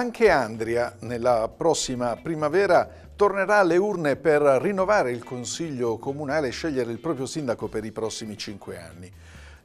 Anche Andria nella prossima primavera tornerà alle urne per rinnovare il Consiglio Comunale e scegliere il proprio sindaco per i prossimi cinque anni.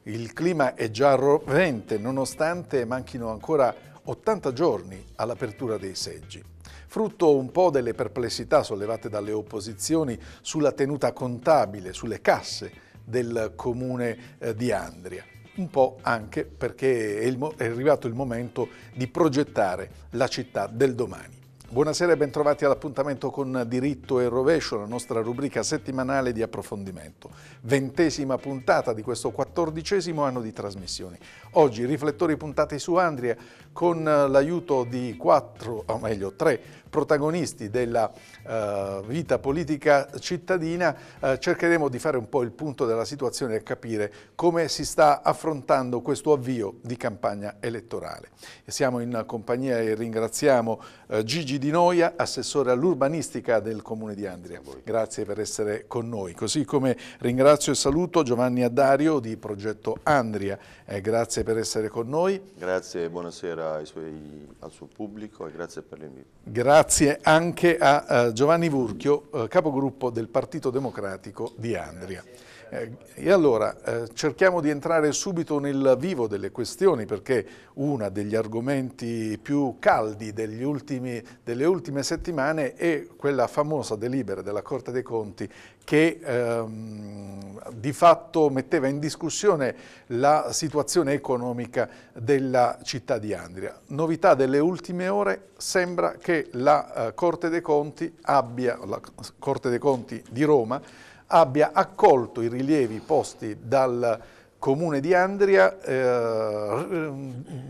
Il clima è già rovente nonostante manchino ancora 80 giorni all'apertura dei seggi. Frutto un po' delle perplessità sollevate dalle opposizioni sulla tenuta contabile, sulle casse del comune eh, di Andria un po' anche perché è, il, è arrivato il momento di progettare la città del domani. Buonasera e bentrovati all'appuntamento con Diritto e Rovescio, la nostra rubrica settimanale di approfondimento. Ventesima puntata di questo quattordicesimo anno di trasmissioni. Oggi riflettori puntati su Andria con eh, l'aiuto di quattro, o meglio tre, protagonisti della uh, vita politica cittadina, uh, cercheremo di fare un po' il punto della situazione e capire come si sta affrontando questo avvio di campagna elettorale. Siamo in compagnia e ringraziamo uh, Gigi Di Noia, assessore all'urbanistica del Comune di Andria. Grazie per essere con noi. Così come ringrazio e saluto Giovanni Addario di Progetto Andria. Eh, grazie per essere con noi. Grazie e buonasera suoi, al suo pubblico e grazie per l'invito. Grazie anche a uh, Giovanni Vurchio, uh, capogruppo del Partito Democratico di Andria. Grazie. Eh, e allora eh, cerchiamo di entrare subito nel vivo delle questioni perché uno degli argomenti più caldi ultimi, delle ultime settimane è quella famosa delibera della Corte dei Conti che ehm, di fatto metteva in discussione la situazione economica della città di Andria. Novità delle ultime ore sembra che la eh, Corte dei Conti abbia, la Corte dei Conti di Roma, abbia accolto i rilievi posti dal comune di Andria, eh,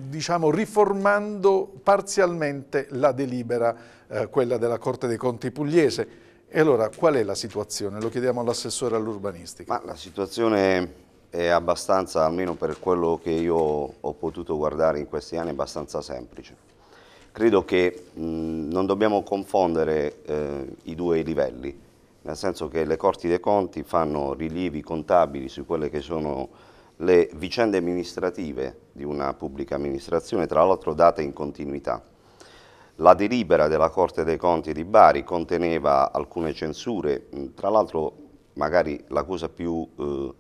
diciamo riformando parzialmente la delibera, eh, quella della Corte dei Conti Pugliese. E allora qual è la situazione? Lo chiediamo all'assessore all'urbanistica. la situazione è abbastanza, almeno per quello che io ho potuto guardare in questi anni, abbastanza semplice. Credo che mh, non dobbiamo confondere eh, i due livelli nel senso che le Corti dei Conti fanno rilievi contabili su quelle che sono le vicende amministrative di una pubblica amministrazione, tra l'altro date in continuità. La delibera della Corte dei Conti di Bari conteneva alcune censure, tra l'altro magari la cosa più eh,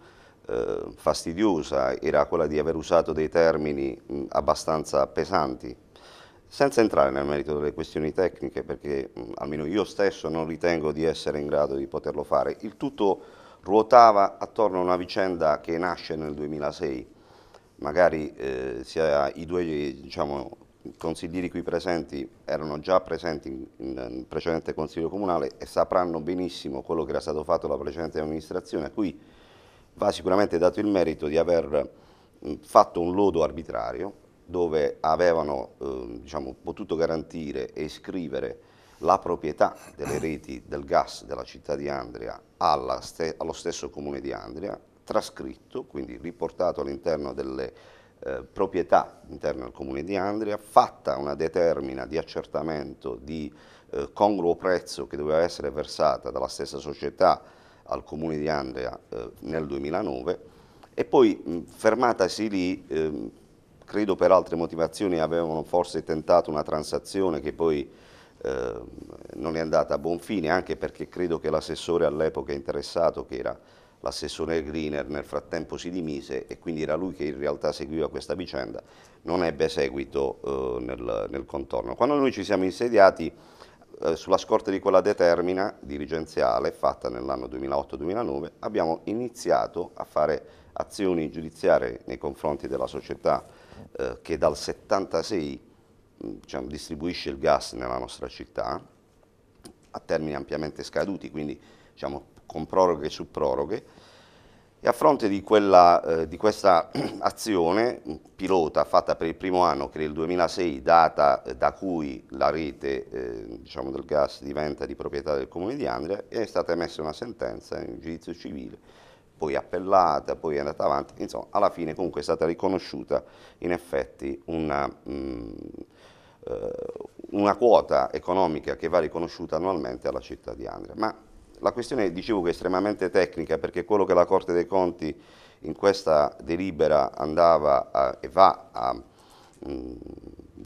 eh, fastidiosa era quella di aver usato dei termini mh, abbastanza pesanti senza entrare nel merito delle questioni tecniche, perché mh, almeno io stesso non ritengo di essere in grado di poterlo fare. Il tutto ruotava attorno a una vicenda che nasce nel 2006. Magari eh, sia i due diciamo, consiglieri qui presenti erano già presenti nel precedente Consiglio Comunale e sapranno benissimo quello che era stato fatto dalla precedente amministrazione, a cui va sicuramente dato il merito di aver fatto un lodo arbitrario, dove avevano eh, diciamo, potuto garantire e iscrivere la proprietà delle reti del gas della città di Andria ste allo stesso comune di Andria, trascritto, quindi riportato all'interno delle eh, proprietà interne al comune di Andria, fatta una determina di accertamento di eh, congruo prezzo che doveva essere versata dalla stessa società al comune di Andria eh, nel 2009 e poi mh, fermatasi lì ehm, credo per altre motivazioni avevano forse tentato una transazione che poi eh, non è andata a buon fine, anche perché credo che l'assessore all'epoca interessato, che era l'assessore Greener, nel frattempo si dimise e quindi era lui che in realtà seguiva questa vicenda, non ebbe seguito eh, nel, nel, contorno. Quando noi ci siamo insediati, eh, sulla scorta di quella determina dirigenziale fatta nell'anno 2008-2009, abbiamo iniziato a fare azioni giudiziarie nei confronti della società eh, che dal 76 diciamo, distribuisce il gas nella nostra città a termini ampiamente scaduti, quindi diciamo, con proroghe su proroghe. E a fronte di, quella, eh, di, questa azione pilota fatta per il primo anno, che è il 2006, data eh, da cui la rete eh, diciamo del gas diventa di proprietà del Comune di Andria, è stata emessa una sentenza in giudizio civile poi appellata, poi è andata avanti, insomma alla fine comunque è stata riconosciuta in effetti una, mh, mm, eh, una quota economica che va riconosciuta annualmente alla città di Andria. Ma la questione dicevo che è estremamente tecnica perché quello che la Corte dei Conti in questa delibera andava a, e va a mh, mm,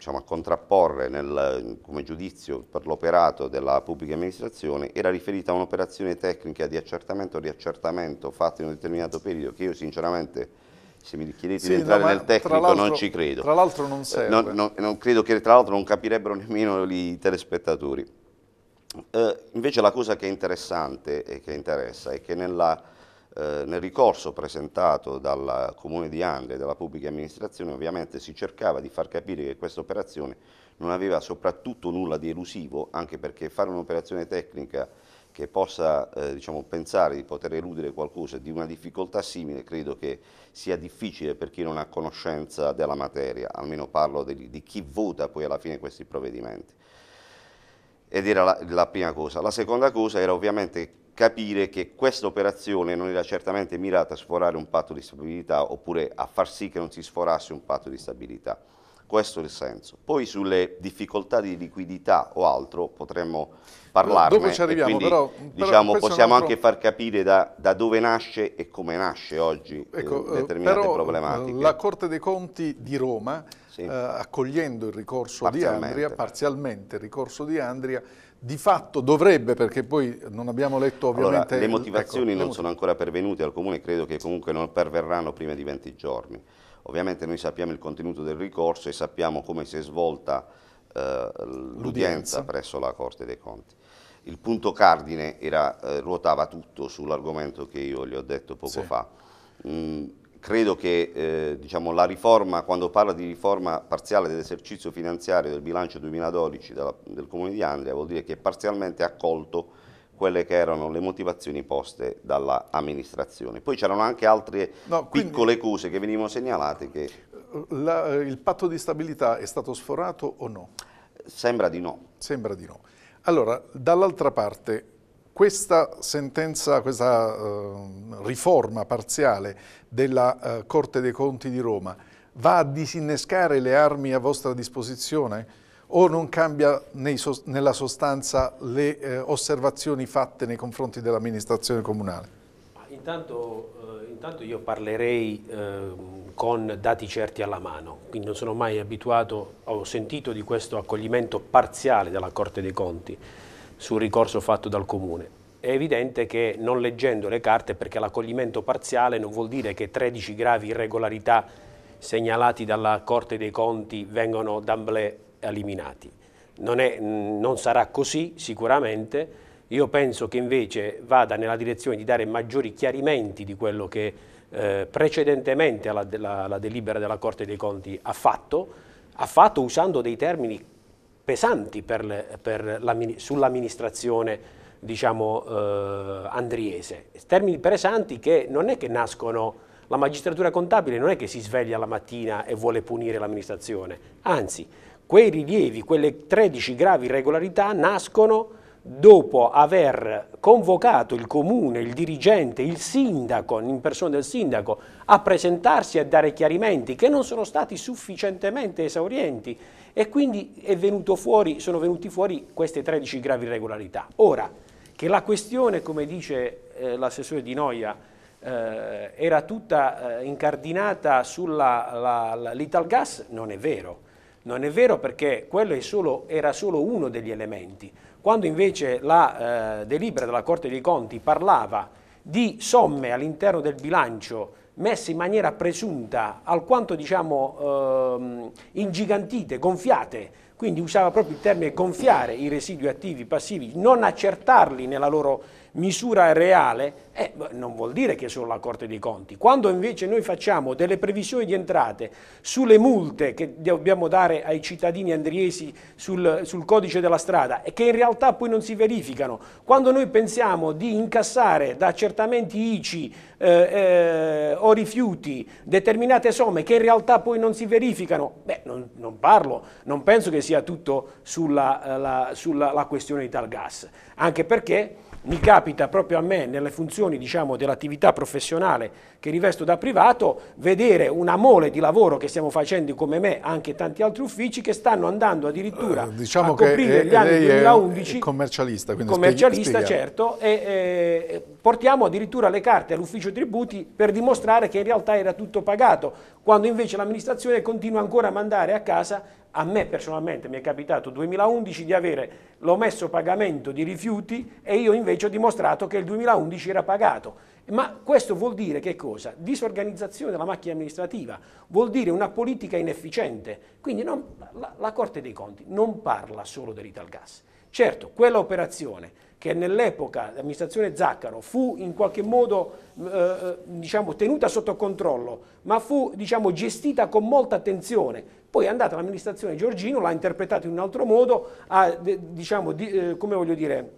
diciamo, a contrapporre nel, come giudizio per l'operato della pubblica amministrazione era riferita a un'operazione tecnica di accertamento o riaccertamento fatta in un determinato periodo che io sinceramente se mi chiedete sì, di entrare no, nel tecnico non ci credo. Tra l'altro non eh, serve. non, non, non credo che tra l'altro non capirebbero nemmeno i telespettatori. Eh, invece la cosa che è interessante e che interessa è che nella eh, nel ricorso presentato dal Comune di Andria e dalla pubblica amministrazione ovviamente si cercava di far capire che questa operazione non aveva soprattutto nulla di elusivo, anche perché fare un'operazione tecnica che possa eh, diciamo, pensare di poter eludere qualcosa di una difficoltà simile credo che sia difficile per chi non ha conoscenza della materia, almeno parlo di, di chi vota poi alla fine questi provvedimenti ed era la, la, prima cosa. La seconda cosa era ovviamente capire che questa operazione non era certamente mirata a sforare un patto di stabilità oppure a far sì che non si sforasse un patto di stabilità. Questo è il senso. Poi sulle difficoltà di liquidità o altro potremmo parlarne. Dopo ci arriviamo, quindi, però, diciamo, possiamo altro... anche far capire da, da, dove nasce e come nasce oggi eh, ecco, eh, determinate però, problematiche. Eh, la Corte dei Conti di Roma, sì. eh, accogliendo il ricorso di Andria, parzialmente il ricorso di Andria, di fatto dovrebbe, perché poi non abbiamo letto ovviamente... Allora, le motivazioni ecco, non sono ancora pervenute al Comune, credo che comunque non perverranno prima di 20 giorni. Ovviamente noi sappiamo il contenuto del ricorso e sappiamo come si è svolta eh, l'udienza presso la Corte dei Conti. Il punto cardine era, eh, ruotava tutto sull'argomento che io gli ho detto poco sì. fa. Mm, credo che eh, diciamo, la riforma, quando parla di riforma parziale dell'esercizio finanziario del bilancio 2012 della, del Comune di Andria, vuol dire che parzialmente ha accolto quelle che erano le motivazioni poste dall'amministrazione. Poi c'erano anche altre no, piccole cose che venivano segnalate. Che... La, il patto di stabilità è stato sforato o no? Sembra di no. Sembra di no. Allora, dall'altra parte, questa sentenza, questa uh, riforma parziale della uh, Corte dei Conti di Roma va a disinnescare le armi a vostra disposizione? o non cambia so nella sostanza le eh, osservazioni fatte nei confronti dell'amministrazione comunale? Intanto, eh, intanto, io parlerei eh, con dati certi alla mano, quindi non sono mai abituato, ho sentito di questo accoglimento parziale della Corte dei Conti, sul ricorso fatto dal Comune. È evidente che non leggendo le carte, perché l'accoglimento parziale non vuol dire che 13 gravi irregolarità segnalati dalla Corte dei Conti vengono d'amblè eliminati. Non, è, mm, non sarà così sicuramente, io penso che invece vada nella direzione di dare maggiori chiarimenti di quello che eh, precedentemente alla, alla, alla delibera della Corte dei Conti ha fatto, ha fatto usando dei termini pesanti per, per sull'amministrazione diciamo, eh, andriese, termini pesanti che non è che nascono, la magistratura contabile non è che si sveglia la mattina e vuole punire l'amministrazione, anzi quei rilievi, quelle 13 gravi irregolarità nascono dopo aver convocato il comune, il dirigente, il sindaco, in persona del sindaco, a presentarsi e a dare chiarimenti che non sono stati sufficientemente esaurienti e quindi fuori, sono venuti fuori queste 13 gravi irregolarità. Ora, che la questione, come dice eh, l'assessore Di Noia, eh, era tutta eh, incardinata Little Gas, non è vero. Non è vero perché quello solo, era solo uno degli elementi. Quando invece la eh, delibera della Corte dei Conti parlava di somme all'interno del bilancio messe in maniera presunta, alquanto diciamo ehm, ingigantite, gonfiate, quindi usava proprio il termine gonfiare i residui attivi passivi, non accertarli nella loro misura reale, eh, non vuol dire che è solo la Corte dei Conti. Quando invece noi facciamo delle previsioni di entrate sulle multe che dobbiamo dare ai cittadini andriesi sul, sul codice della strada e che in realtà poi non si verificano, quando noi pensiamo di incassare da accertamenti ICI eh, eh, o rifiuti determinate somme che in realtà poi non si verificano, beh, non, non parlo, non penso che sia tutto sulla, eh, la, sulla la questione del gas, anche perché mi capita proprio a me nelle funzioni diciamo, dell'attività professionale che rivesto da privato vedere una mole di lavoro che stiamo facendo come me anche tanti altri uffici che stanno andando addirittura uh, diciamo a coprire eh, gli anni 2011 commercialista, commercialista certo e, e portiamo addirittura le carte all'ufficio tributi per dimostrare che in realtà era tutto pagato quando invece l'amministrazione continua ancora a mandare a casa a me personalmente mi è capitato nel 2011 di avere l'omesso pagamento di rifiuti e io invece ho dimostrato che il 2011 era pagato. Ma questo vuol dire che cosa? Disorganizzazione della macchina amministrativa, vuol dire una politica inefficiente. Quindi non, la, la Corte dei Conti non parla solo dell'Italgas. Certo, quella operazione che nell'epoca l'amministrazione Zaccaro fu in qualche modo eh, eh, diciamo, tenuta sotto controllo, ma fu diciamo, gestita con molta attenzione. Poi è andata l'amministrazione Giorgino, l'ha interpretata in un altro modo, ha, diciamo, di, eh, come voglio dire,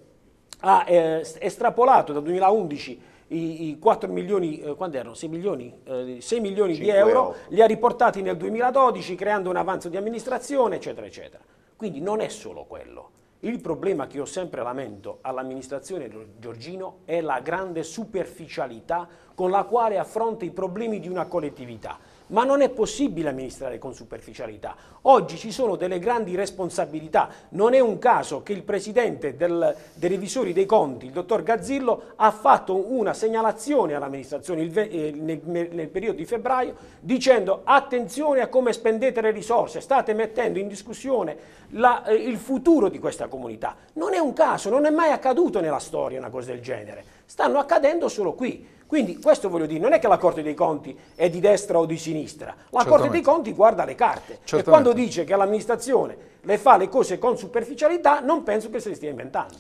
ha eh, estrapolato dal 2011 i, 4 milioni, eh, quando erano? 6 milioni, 6 eh, milioni di euro, euro, li ha riportati nel 2012 creando un avanzo di amministrazione, eccetera, eccetera. Quindi non è solo quello. Il problema che io sempre lamento all'amministrazione Giorgino è la grande superficialità con la quale affronta i problemi di una collettività ma non è possibile amministrare con superficialità. Oggi ci sono delle grandi responsabilità, non è un caso che il presidente del, dei revisori dei conti, il dottor Gazzillo, ha fatto una segnalazione all'amministrazione eh, nel, nel periodo di febbraio dicendo attenzione a come spendete le risorse, state mettendo in discussione la, eh, il futuro di questa comunità. Non è un caso, non è mai accaduto nella storia una cosa del genere, stanno accadendo solo qui. Quindi questo voglio dire, non è che la Corte dei Conti è di destra o di sinistra, la Certamente. Corte dei Conti guarda le carte Certamente. e quando dice che l'amministrazione le fa le cose con superficialità non penso che se le stia inventando.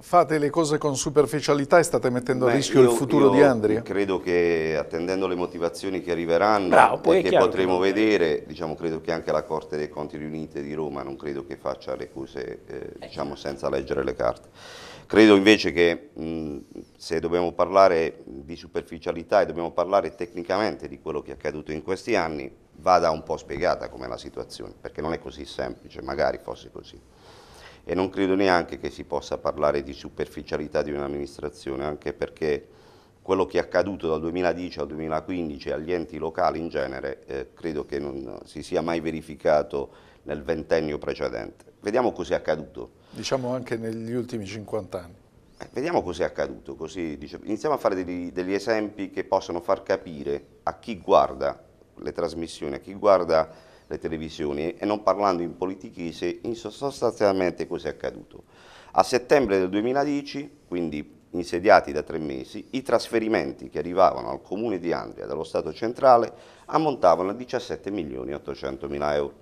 Fate le cose con superficialità e state mettendo Beh, a rischio io, il futuro di Andria? Credo che attendendo le motivazioni che arriveranno Bravo, e che potremo che... vedere, diciamo, credo che anche la Corte dei Conti riunite di Roma non credo che faccia le cose eh, eh diciamo, certo. senza leggere le carte. Credo invece che mh, se dobbiamo parlare di superficialità e dobbiamo parlare tecnicamente di quello che è accaduto in questi anni, vada un po' spiegata com'è la situazione, perché non è così semplice, magari fosse così. E non credo neanche che si possa parlare di superficialità di un'amministrazione, anche perché quello che è accaduto dal 2010 al 2015 agli enti locali in genere eh, credo che non si sia mai verificato nel ventennio precedente. Vediamo cos'è accaduto Diciamo anche negli ultimi 50 anni. Eh, vediamo cos'è accaduto, così diciamo, iniziamo a fare degli, degli esempi che possono far capire a chi guarda le trasmissioni, a chi guarda le televisioni e non parlando in politichese, in sostanzialmente cos'è accaduto. A settembre del 2010, quindi insediati da tre mesi, i trasferimenti che arrivavano al comune di Andria dallo Stato centrale ammontavano a 17 milioni 800 mila euro.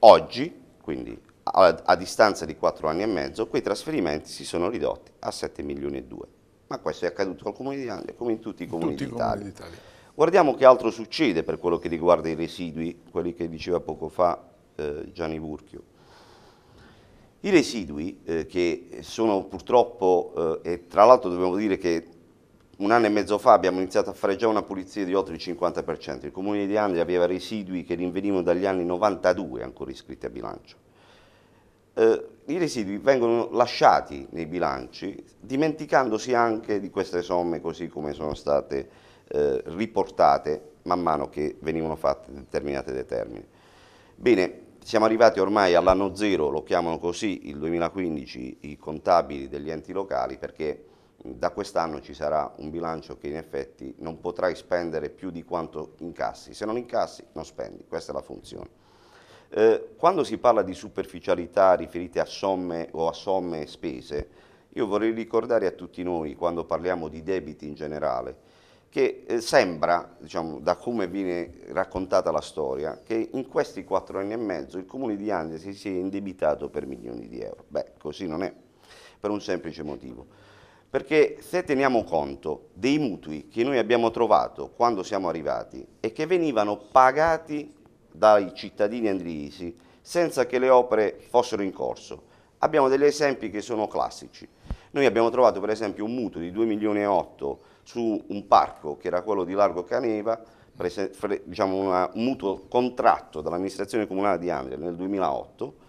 Oggi, quindi a, a, distanza di 4 anni e mezzo, quei trasferimenti si sono ridotti a 7 milioni e 2. Ma questo è accaduto al comune di Anglia come in tutti i comuni d'Italia. Guardiamo che altro succede per quello che riguarda i residui, quelli che diceva poco fa eh, Gianni Burchio. I residui eh, che sono purtroppo, eh, e tra l'altro dobbiamo dire che un anno e mezzo fa abbiamo iniziato a fare già una pulizia di oltre il 50%, il comune di Andria aveva residui che rinvenivano dagli anni 92 ancora iscritti a bilancio eh, i residui vengono lasciati nei bilanci dimenticandosi anche di queste somme così come sono state eh, riportate man mano che venivano fatte determinate determini. Bene, siamo arrivati ormai all'anno zero, lo chiamano così il 2015 i contabili degli enti locali perché da quest'anno ci sarà un bilancio che in effetti non potrai spendere più di quanto incassi, se non incassi non spendi, questa è la funzione. Eh, quando si parla di superficialità riferite a somme o a somme spese, io vorrei ricordare a tutti noi, quando parliamo di debiti in generale, che eh, sembra, diciamo, da come viene raccontata la storia, che in questi quattro anni e mezzo il comune di Andesi si sia indebitato per milioni di euro. Beh, così non è, per un semplice motivo. Perché se teniamo conto dei mutui che noi abbiamo trovato quando siamo arrivati e che venivano pagati dai cittadini andriisi senza che le opere fossero in corso. Abbiamo degli esempi che sono classici. Noi abbiamo trovato per esempio un mutuo di 2 milioni e 8 su un parco che era quello di Largo Caneva, diciamo un mutuo contratto dall'amministrazione comunale di Andria nel 2008,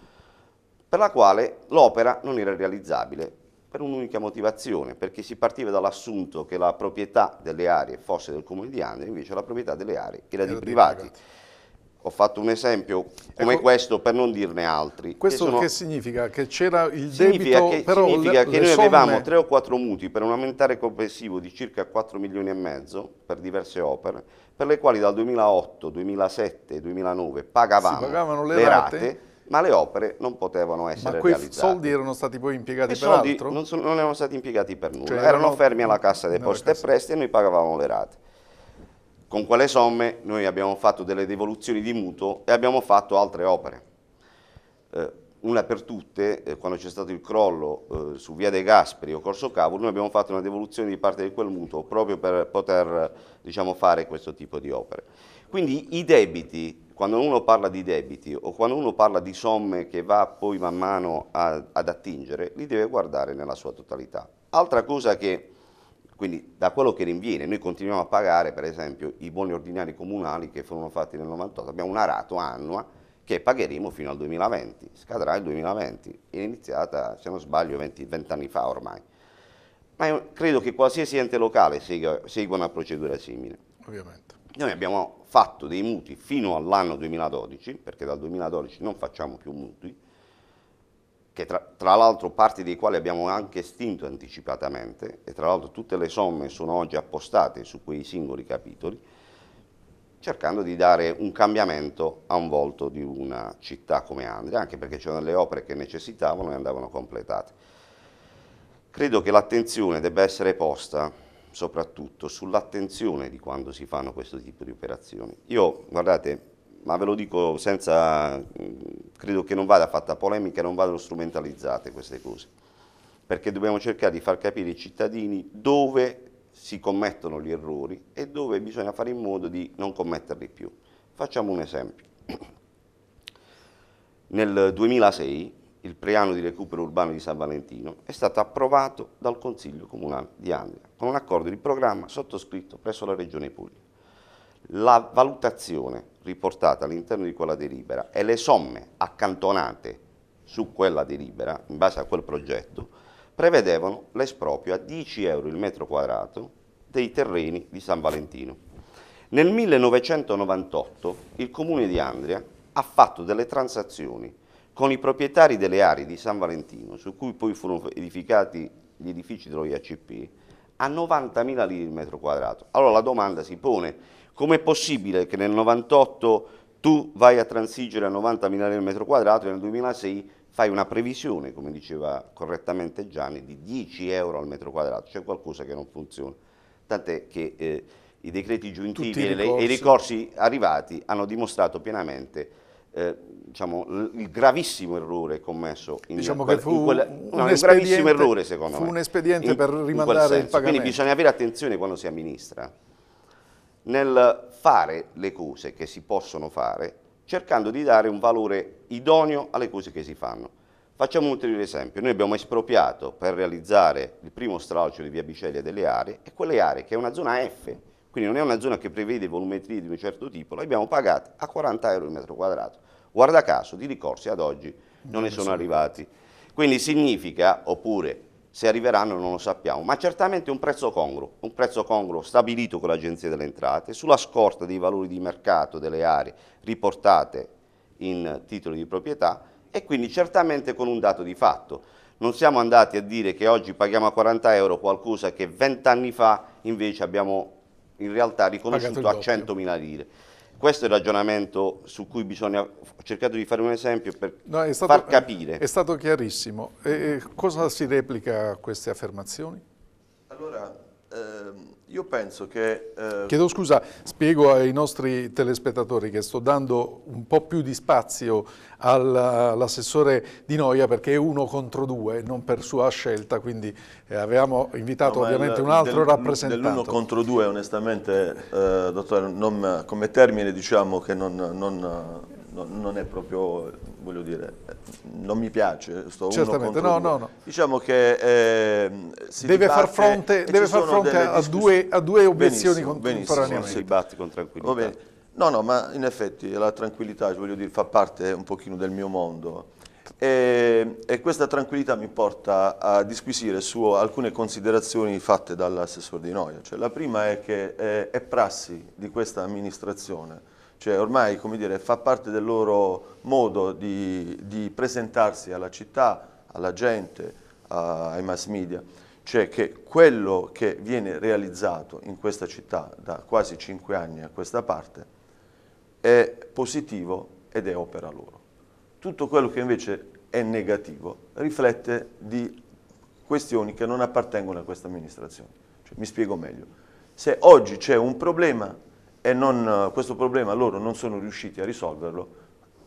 per la quale l'opera non era realizzabile per un'unica motivazione, perché si partiva dall'assunto che la proprietà delle aree fosse del comune di Andria, invece la proprietà delle aree era, era di privati. privati. Ho fatto un esempio come ecco, questo per non dirne altri. Questo che, sono... che significa? Che c'era il significa debito? Che, però significa le, che le noi somme... avevamo tre o quattro mutui per un ammontare complessivo di circa 4 milioni e mezzo per diverse opere, per le quali dal 2008, 2007, 2009 pagavamo, le, le, rate, rate ma le opere non potevano essere ma quei soldi erano stati poi impiegati per altro? Non, sono, non erano stati impiegati per nulla, cioè, erano, erano, fermi alla cassa dei posti e prestiti e noi pagavamo le rate con quale somme noi abbiamo fatto delle devoluzioni di mutuo e abbiamo fatto altre opere. Eh, una per tutte, eh, quando c'è stato il crollo eh, su Via De Gasperi o Corso Cavour, noi abbiamo fatto una devoluzione di parte di quel mutuo proprio per poter diciamo, fare questo tipo di opere. Quindi i debiti, quando uno parla di debiti o quando uno parla di somme che va poi man mano a, ad attingere, li deve guardare nella sua totalità. Altra cosa che quindi da quello che rinviene, noi continuiamo a pagare per esempio i buoni ordinari comunali che furono fatti nel 98, abbiamo una rato annua che pagheremo fino al 2020, scadrà il 2020, è iniziata se non sbaglio 20, 20 anni fa ormai. Ma credo che qualsiasi ente locale segua, segua una procedura simile. Ovviamente. Noi abbiamo fatto dei mutui fino all'anno 2012, perché dal 2012 non facciamo più mutui, che tra, tra l'altro parti dei quali abbiamo anche estinto anticipatamente, e tra l'altro tutte le somme sono oggi appostate su quei singoli capitoli, cercando di dare un cambiamento a un volto di una città come Andria, anche perché c'erano le opere che necessitavano e andavano completate. Credo che l'attenzione debba essere posta soprattutto sull'attenzione di quando si fanno questo tipo di operazioni. Io, guardate, ma ve lo dico senza, mm, credo che non vada fatta polemica, non vadano strumentalizzate queste cose, perché dobbiamo cercare di far capire ai cittadini dove si commettono gli errori e dove bisogna fare in modo di non commetterli più. Facciamo un esempio. Nel 2006 il preano di recupero urbano di San Valentino è stato approvato dal Consiglio Comunale di Andria con un accordo di programma sottoscritto presso la Regione Puglia. La valutazione riportata all'interno di quella delibera e le somme accantonate su quella delibera, in base a quel progetto, prevedevano l'esproprio a 10 euro il metro quadrato dei terreni di San Valentino. Nel 1998 il comune di Andria ha fatto delle transazioni con i proprietari delle aree di San Valentino, su cui poi furono edificati gli edifici dell'OIACP, a 90.000 lire il metro quadrato. Allora la domanda si pone, Com'è possibile che nel 98 tu vai a transigere a 90.000 euro al metro quadrato e nel 2006 fai una previsione, come diceva correttamente Gianni, di 10 euro al metro quadrato, c'è qualcosa che non funziona. Tant'è che eh, i decreti giuntivi i e i ricorsi arrivati hanno dimostrato pienamente eh, diciamo, il gravissimo errore commesso in diciamo quel, che fu quella, un, no, un gravissimo errore secondo fu me. Fu un espediente in, per rimandare il pagamento. Quindi bisogna avere attenzione quando si amministra nel fare le cose che si possono fare cercando di dare un valore idoneo alle cose che si fanno. Facciamo un ulteriore esempio, noi abbiamo espropriato per realizzare il primo stralcio di via Biceglia delle aree e quelle aree che è una zona F, quindi non è una zona che prevede volumetrie di un certo tipo, le abbiamo pagate a 40 euro il metro quadrato. Guarda caso, di ricorsi ad oggi non, non ne sono arrivati. Quindi significa, oppure se arriveranno non lo sappiamo, ma certamente un prezzo congruo, un prezzo congruo stabilito con l'Agenzia delle Entrate sulla scorta dei valori di mercato delle aree riportate in titoli di proprietà e quindi certamente con un dato di fatto. Non siamo andati a dire che oggi paghiamo a 40 euro qualcosa che 20 anni fa invece abbiamo in realtà riconosciuto a 100.000 lire. Questo è il ragionamento su cui bisogna, ho cercato di fare un esempio per no, stato, far eh, capire. È stato chiarissimo. E cosa si replica a queste affermazioni? Allora, ehm, io penso che... Eh... Chiedo scusa, spiego ai nostri telespettatori che sto dando un po' più di spazio all'assessore Di Noia perché è uno contro due, non per sua scelta, quindi eh, avevamo invitato no, ovviamente il, un altro del, rappresentante. Dell'uno contro due onestamente, eh, dottore, non, come termine diciamo che non, non non è proprio, voglio dire, non mi piace. Sto Certamente, no, no, no, Diciamo che eh, si deve far fronte, deve far fronte a, due, a, due, obiezioni contemporaneamente. Si dibatte con tranquillità. No, no, ma in effetti la tranquillità, voglio dire, fa parte un pochino del mio mondo. E, e, questa tranquillità mi porta a disquisire su alcune considerazioni fatte dall'assessore Di Noia. Cioè, la prima è che è, eh, è prassi di questa amministrazione cioè ormai come dire, fa parte del loro modo di, di presentarsi alla città, alla gente, a, ai mass media, cioè che quello che viene realizzato in questa città da quasi cinque anni a questa parte è positivo ed è opera loro. Tutto quello che invece è negativo riflette di questioni che non appartengono a questa amministrazione. Cioè, mi spiego meglio. Se oggi c'è un problema, e non, eh, questo problema loro non sono riusciti a risolverlo,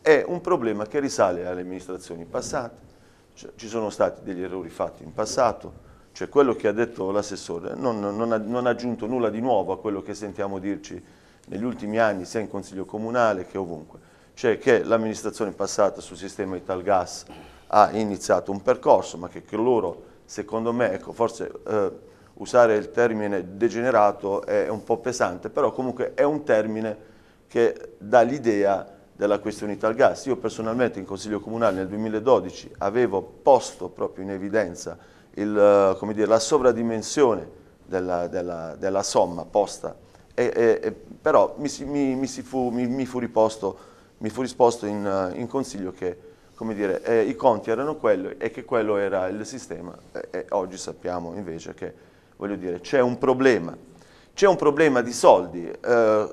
è un problema che risale alle amministrazioni passate. Cioè, ci sono stati degli errori fatti in passato, cioè quello che ha detto l'assessore non, non, ha, non, ha, aggiunto nulla di nuovo a quello che sentiamo dirci negli ultimi anni sia in Consiglio Comunale che ovunque, cioè che l'amministrazione passata sul sistema Italgas ha iniziato un percorso ma che, che loro secondo me, ecco, forse eh, usare il termine degenerato è un po' pesante, però comunque è un termine che dà l'idea della questione al Io personalmente in Consiglio Comunale nel 2012 avevo posto proprio in evidenza il, eh, dire, la sovradimensione della, della, della somma posta, e, e, e, però mi, mi, mi, fu, mi, fu, riposto, mi fu risposto in, eh, in Consiglio che dire, eh, i conti erano quelli e che quello era il sistema. Eh, e oggi sappiamo invece che voglio dire, c'è un problema, c'è un problema di soldi. Eh,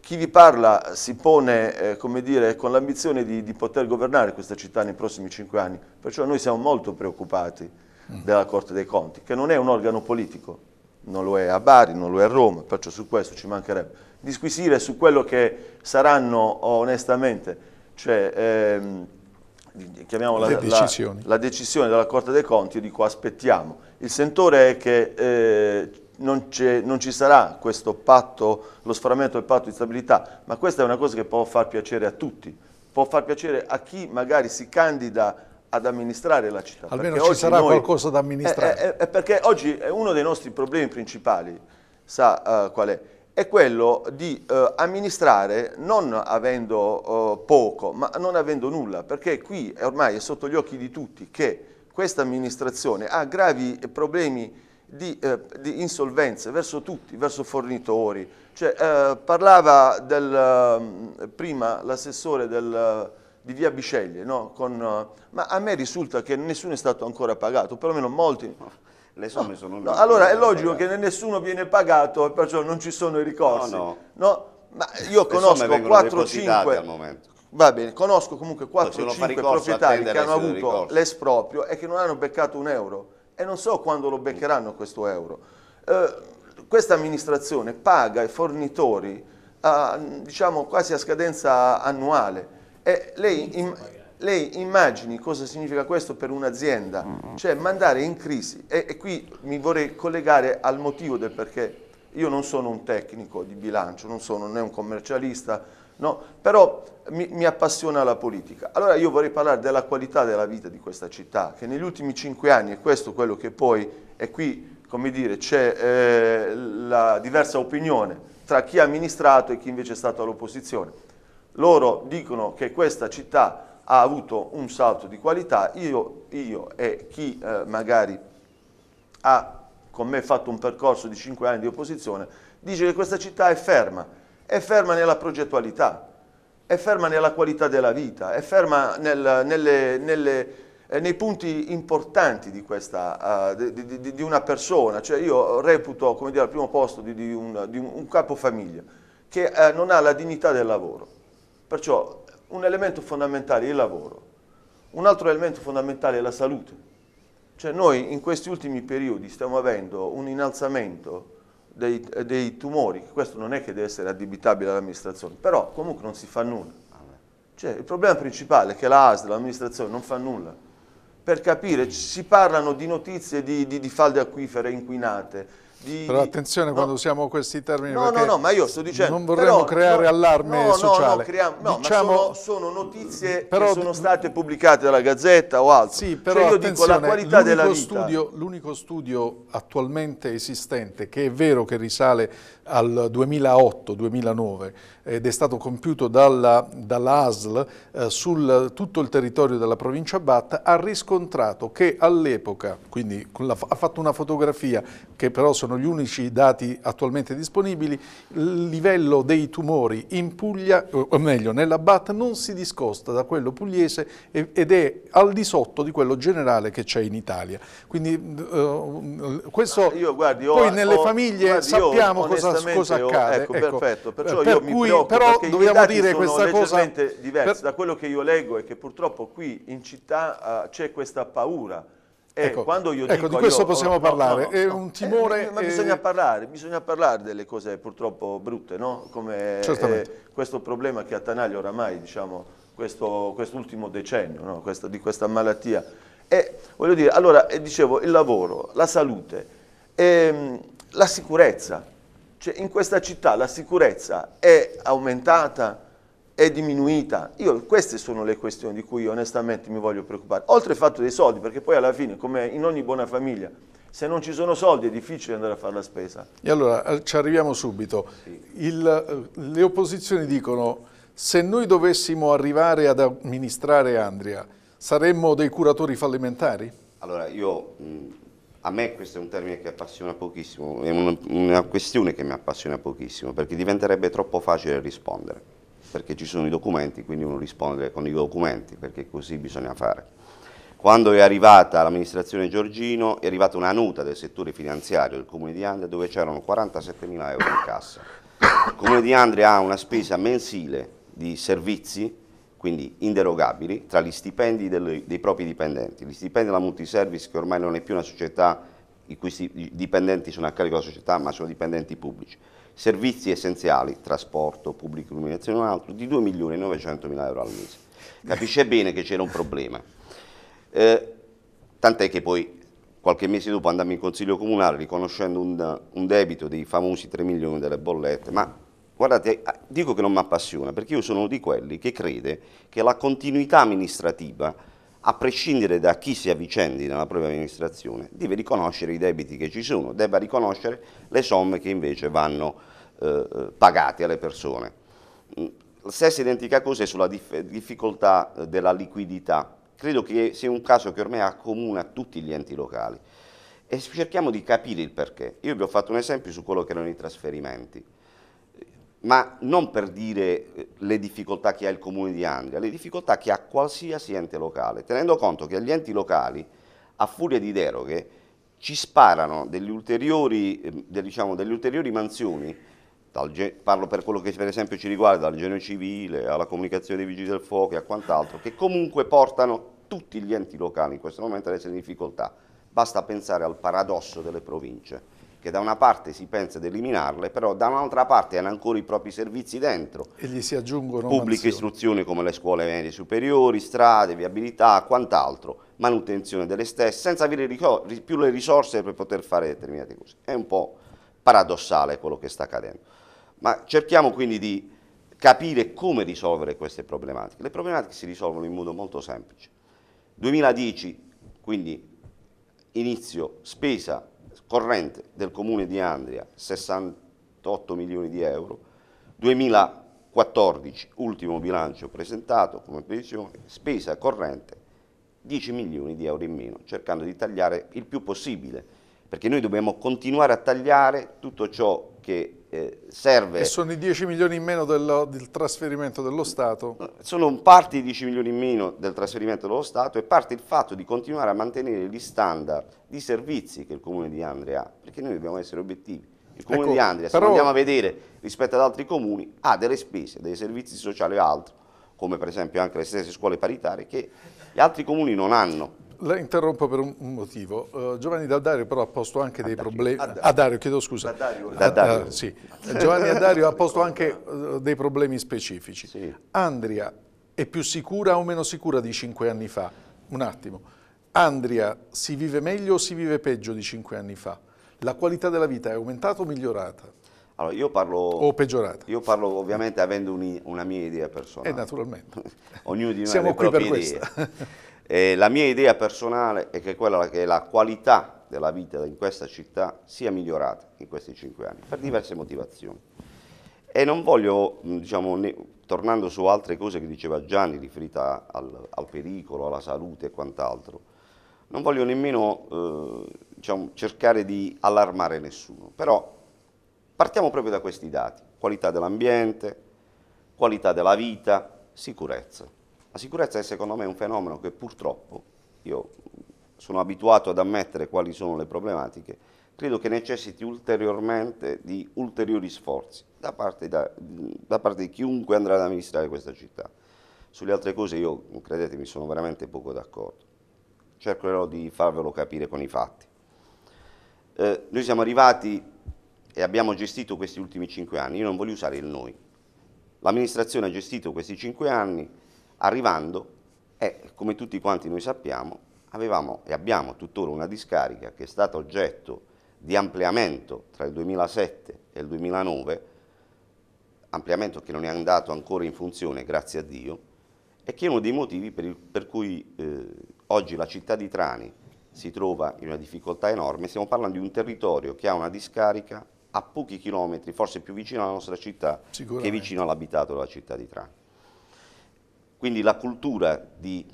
chi vi parla si pone, eh, come dire, con l'ambizione di, di, poter governare questa città nei prossimi cinque anni, perciò noi siamo molto preoccupati della Corte dei Conti, che non è un organo politico, non lo è a Bari, non lo è a Roma, perciò su questo ci mancherebbe. Disquisire su quello che saranno onestamente, cioè, ehm, chiamiamola la, la decisione della Corte dei Conti, io dico aspettiamo, il sentore è che eh, non, non, ci sarà questo patto, lo sforamento del patto di stabilità, ma questa è una cosa che può far piacere a tutti, può far piacere a chi magari si candida ad amministrare la città. Almeno ci sarà noi, qualcosa da eh, eh, amministrare. È, è, è perché oggi uno dei nostri problemi principali, sa uh, qual è? È quello di uh, amministrare non avendo uh, poco, ma non avendo nulla, perché qui ormai è sotto gli occhi di tutti che questa amministrazione ha gravi problemi di, eh, di insolvenze verso tutti, verso fornitori. Cioè, eh, parlava del, mm, prima l'assessore di via Biceglie, no? Con, eh, ma a me risulta che nessuno è stato ancora pagato, perlomeno molti. Le somme no, sono no, Allora è logico pagato. che nessuno viene pagato e perciò non ci sono i ricorsi. No, no. no? Ma io conosco 4-5 Va bene, conosco comunque 4-5 o proprietari che hanno avuto l'esproprio e che non hanno beccato un euro e non so quando lo beccheranno questo euro. Eh, questa amministrazione paga i fornitori a, diciamo, quasi a scadenza annuale e lei, im, lei immagini cosa significa questo per un'azienda, mm-hmm. cioè mandare in crisi e, e qui mi vorrei collegare al motivo del perché io non sono un tecnico di bilancio, non sono né un commercialista, no? però mi, mi, appassiona la politica. Allora io vorrei parlare della qualità della vita di questa città, che negli ultimi cinque anni, e questo quello che poi è qui, come dire, c'è eh, la diversa opinione tra chi ha amministrato e chi invece è stato all'opposizione. Loro dicono che questa città ha avuto un salto di qualità, io, io e chi eh, magari ha con me fatto un percorso di cinque anni di opposizione, dice che questa città è ferma, è ferma nella progettualità, è ferma nella qualità della vita, è ferma nel, nelle, nelle, eh, nei punti importanti di, questa, uh, di, di, di, una persona. Cioè io reputo come dire, al primo posto di, un, un famiglia che eh, non ha la dignità del lavoro. Perciò un elemento fondamentale è il lavoro, un altro elemento fondamentale è la salute. Cioè noi in questi ultimi periodi stiamo avendo un innalzamento dei, dei tumori, questo non è che deve essere addibitabile all'amministrazione, però comunque non si fa nulla. Cioè, il problema principale è che la ASL, l'amministrazione, non fa nulla. Per capire, si parlano di notizie di, di, di falde acquifere inquinate, di, però attenzione no. quando usiamo questi termini. No, no, no, ma io sto dicendo. Non vorremmo però, creare no, allarme no, sociale. No, creiamo, no, diciamo, ma sono, sono notizie però, che sono state pubblicate dalla Gazzetta o altro. Sì, cioè, però cioè io dico la qualità della vita. L'unico studio attualmente esistente, che è vero che risale al 2008-2009 ed è stato compiuto dalla, dall'ASL eh, sul tutto il territorio della provincia Bat, ha riscontrato che all'epoca, quindi la, ha fatto una fotografia che però sono gli unici dati attualmente disponibili, il livello dei tumori in Puglia, o meglio nella Bat, non si discosta da quello pugliese ed è al di sotto di quello generale che c'è in Italia. Quindi eh, questo, io, guardi, io, poi nelle ho, famiglie guardi, sappiamo io, cosa esattamente cosa oh, ecco, accade. Ecco, ecco. perfetto, perciò per io cui, mi preoccupo però perché dobbiamo dire questa cosa diversa per... da quello che io leggo e che purtroppo qui in città uh, c'è questa paura. E ecco, quando io ecco, dico, di questo io, possiamo oh, parlare, no, no, è un eh, timore... Eh, ma eh... bisogna, parlare, bisogna parlare delle cose purtroppo brutte, no? Come eh, questo problema che attanaglia oramai, diciamo, quest'ultimo quest decennio, questa, di questa malattia. E voglio dire, allora, eh, dicevo, il lavoro, la salute, ehm, la sicurezza, cioè, in questa città la sicurezza è aumentata, è diminuita. Io, queste sono le questioni di cui onestamente mi voglio preoccupare. Oltre al fatto dei soldi, perché poi alla fine, come in ogni buona famiglia, se non ci sono soldi è difficile andare a fare la spesa. E allora eh, ci arriviamo subito. Il, eh, le opposizioni dicono se noi dovessimo arrivare ad amministrare Andria saremmo dei curatori fallimentari? Allora io mh, a me questo è un termine che appassiona pochissimo, è una, una questione che mi appassiona pochissimo, perché diventerebbe troppo facile rispondere, perché ci sono i documenti, quindi uno risponde con i documenti, perché così bisogna fare. Quando è arrivata l'amministrazione Giorgino è arrivata una nuta del settore finanziario del Comune di Andria dove c'erano 47 mila euro in cassa. Il Comune di Andria ha una spesa mensile di servizi quindi inderogabili, tra gli stipendi delle, dei propri dipendenti, gli stipendi della multiservice che ormai non è più una società i cui dipendenti sono a carico della società ma sono dipendenti pubblici, servizi essenziali, trasporto, pubblica illuminazione e altro, di 2 milioni e 900 mila euro al mese. Capisce bene che c'era un problema. Eh, tant'è che poi qualche mese dopo andammo in consiglio comunale riconoscendo un, un debito dei famosi 3 milioni delle bollette, ma Guardate, ah, dico che non mi appassiona perché io sono uno di quelli che crede che la continuità amministrativa, a prescindere da chi si avvicendi nella propria amministrazione, deve riconoscere i debiti che ci sono, debba riconoscere le somme che invece vanno eh, eh pagate alle persone. Mm, stessa identica cosa è sulla dif difficoltà eh, della liquidità. Credo che sia un caso che ormai accomuna tutti gli enti locali e cerchiamo di capire il perché. Io vi ho fatto un esempio su quello che erano i trasferimenti ma non per dire eh, le difficoltà che ha il Comune di Andria, le difficoltà che ha qualsiasi ente locale, tenendo conto che agli enti locali, a furia di deroghe, ci sparano degli ulteriori, eh, diciamo, delle ulteriori mansioni, dal, parlo per quello che per esempio ci riguarda, dal genio civile, alla comunicazione dei vigili del fuoco e a quant'altro, che comunque portano tutti gli enti locali in questo momento ad essere in difficoltà. Basta pensare al paradosso delle province che da una parte si pensa ad eliminarle, però da un'altra parte hanno ancora i propri servizi dentro. E gli si aggiungono Pubblica istruzioni come le scuole medie superiori, strade, viabilità, quant'altro, manutenzione delle stesse, senza avere più le risorse per poter fare determinate cose. È un po' paradossale quello che sta accadendo. Ma cerchiamo quindi di capire come risolvere queste problematiche. Le problematiche si risolvono in modo molto semplice. 2010, quindi inizio spesa corrente del comune di Andria 68 milioni di euro, 2014 ultimo bilancio presentato come previsione, spesa corrente 10 milioni di euro in meno, cercando di tagliare il più possibile, perché noi dobbiamo continuare a tagliare tutto ciò che eh, serve... E sono i 10 milioni in meno del, del trasferimento dello Stato? Sono parte i 10 milioni in meno del trasferimento dello Stato e parte il fatto di continuare a mantenere gli standard di servizi che il Comune di Andrea ha, perché noi dobbiamo essere obiettivi. Il Comune ecco, di Andrea, se però... andiamo a vedere rispetto ad altri comuni, ha delle spese, dei servizi sociali o altro, come per esempio anche le stesse scuole paritarie, che gli altri comuni non hanno. La interrompo per un, motivo. Uh, Giovanni D'Addario però ha posto anche dei problemi... Addario, ah, chiedo scusa. Addario. Eh, Addario. Eh, sì. Giovanni Addario ha posto anche uh, dei problemi specifici. Sì. Andria è più sicura o meno sicura di cinque anni fa? Un attimo. Andria si vive meglio o si vive peggio di cinque anni fa? La qualità della vita è aumentata o migliorata? Allora, io parlo, o peggiorata? Io parlo ovviamente avendo un, una mia idea personale. E naturalmente. Ognuno di noi Siamo ha le qui per idee. E la mia idea personale è che quella che la qualità della vita in questa città sia migliorata in questi cinque anni, per diverse motivazioni. E non voglio, diciamo, ne, tornando su altre cose che diceva Gianni, riferita al, al pericolo, alla salute e quant'altro, non voglio nemmeno eh, diciamo, cercare di allarmare nessuno, però partiamo proprio da questi dati, qualità dell'ambiente, qualità della vita, sicurezza. La sicurezza è secondo me un fenomeno che purtroppo, io sono abituato ad ammettere quali sono le problematiche, credo che necessiti ulteriormente di ulteriori sforzi da parte, da, da parte di chiunque andrà ad amministrare questa città. Sulle altre cose io, credetemi, sono veramente poco d'accordo. Cercherò di farvelo capire con i fatti. Eh, noi siamo arrivati e abbiamo gestito questi ultimi cinque anni, io non voglio usare il noi. L'amministrazione ha gestito questi cinque anni Arrivando, eh, come tutti quanti noi sappiamo, avevamo e abbiamo tuttora una discarica che è stata oggetto di ampliamento tra il 2007 e il 2009, ampliamento che non è andato ancora in funzione, grazie a Dio, e che è uno dei motivi per, il, per cui eh, oggi la città di Trani si trova in una difficoltà enorme, stiamo parlando di un territorio che ha una discarica a pochi chilometri, forse più vicino alla nostra città che vicino all'abitato della città di Trani. Quindi la cultura di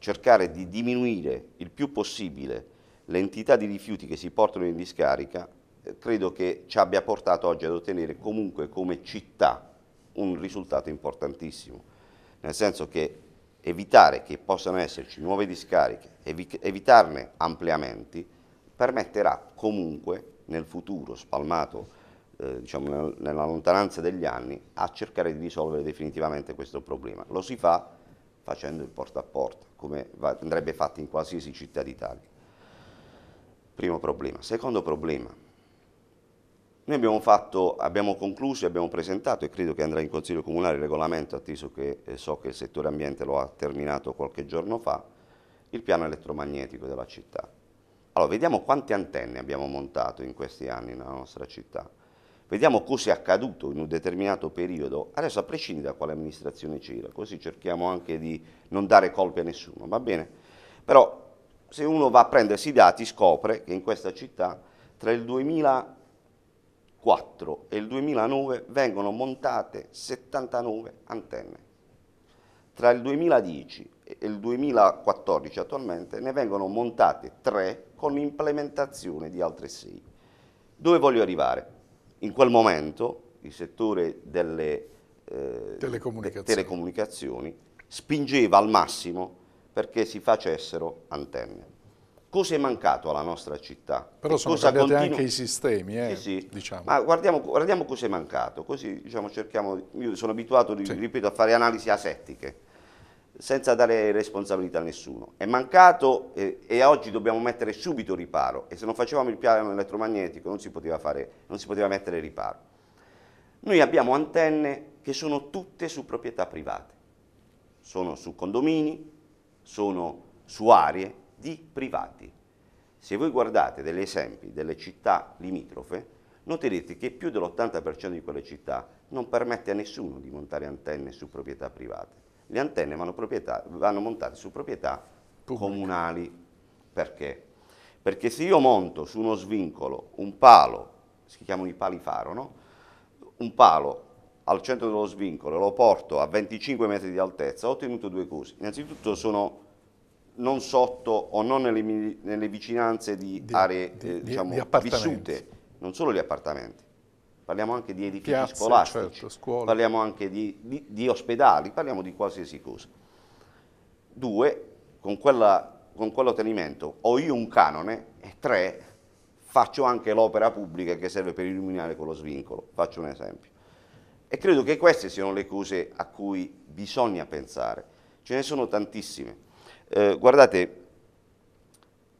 cercare di diminuire il più possibile l'entità di rifiuti che si portano in discarica eh, credo che ci abbia portato oggi ad ottenere comunque come città un risultato importantissimo, nel senso che evitare che possano esserci nuove discariche, evitarne ampliamenti, permetterà comunque nel futuro spalmato eh, diciamo, nella lontananza degli anni a cercare di risolvere definitivamente questo problema. Lo si fa facendo il porta a porta, come andrebbe fatto in qualsiasi città d'Italia. Primo problema. Secondo problema. Noi abbiamo, fatto, abbiamo concluso e abbiamo presentato, e credo che andrà in Consiglio Comunale il regolamento, atteso che eh, so che il settore ambiente lo ha terminato qualche giorno fa, il piano elettromagnetico della città. Allora, vediamo quante antenne abbiamo montato in questi anni nella nostra città vediamo cosa è accaduto in un determinato periodo, adesso a prescindere da quale amministrazione c'era, così cerchiamo anche di non dare colpe a nessuno, va bene? Però se uno va a prendersi i dati scopre che in questa città tra il 2004 e il 2009 vengono montate 79 antenne. Tra il 2010 e il 2014 attualmente ne vengono montate 3 con l'implementazione di altre 6. Dove voglio arrivare? In quel momento il settore delle eh, telecomunicazioni. telecomunicazioni spingeva al massimo perché si facessero antenne. Cosa è mancato alla nostra città? Però e sono cambiati continu- anche i sistemi, eh, sì, sì. Diciamo. Ma guardiamo, guardiamo cosa è mancato, così diciamo, cerchiamo, io sono abituato, sì. ripeto, a fare analisi asettiche, senza dare responsabilità a nessuno. È mancato e, eh, e oggi dobbiamo mettere subito riparo e se non facevamo il piano elettromagnetico non si poteva, fare, non si poteva mettere riparo. Noi abbiamo antenne che sono tutte su proprietà private, sono su condomini, sono su aree di privati. Se voi guardate degli esempi delle città limitrofe, noterete che più dell'80% di quelle città non permette a nessuno di montare antenne su proprietà private le antenne vanno, vanno montate su proprietà Pubblica. comunali. Perché? Perché se io monto su uno svincolo un palo, si chiamano i pali faro, no? un palo al centro dello svincolo e lo porto a 25 metri di altezza, ho ottenuto due cose. Innanzitutto sono non sotto o non nelle, nelle vicinanze di, di aree di, eh, diciamo, di vissute, non solo gli appartamenti, parliamo anche di edifici Piazze, scolastici, certo, parliamo anche di, di, di, ospedali, parliamo di qualsiasi cosa. Due, con, quell'ottenimento ho io un canone e tre, faccio anche l'opera pubblica che serve per illuminare quello svincolo, faccio un esempio. E credo che queste siano le cose a cui bisogna pensare, ce ne sono tantissime. Eh, guardate,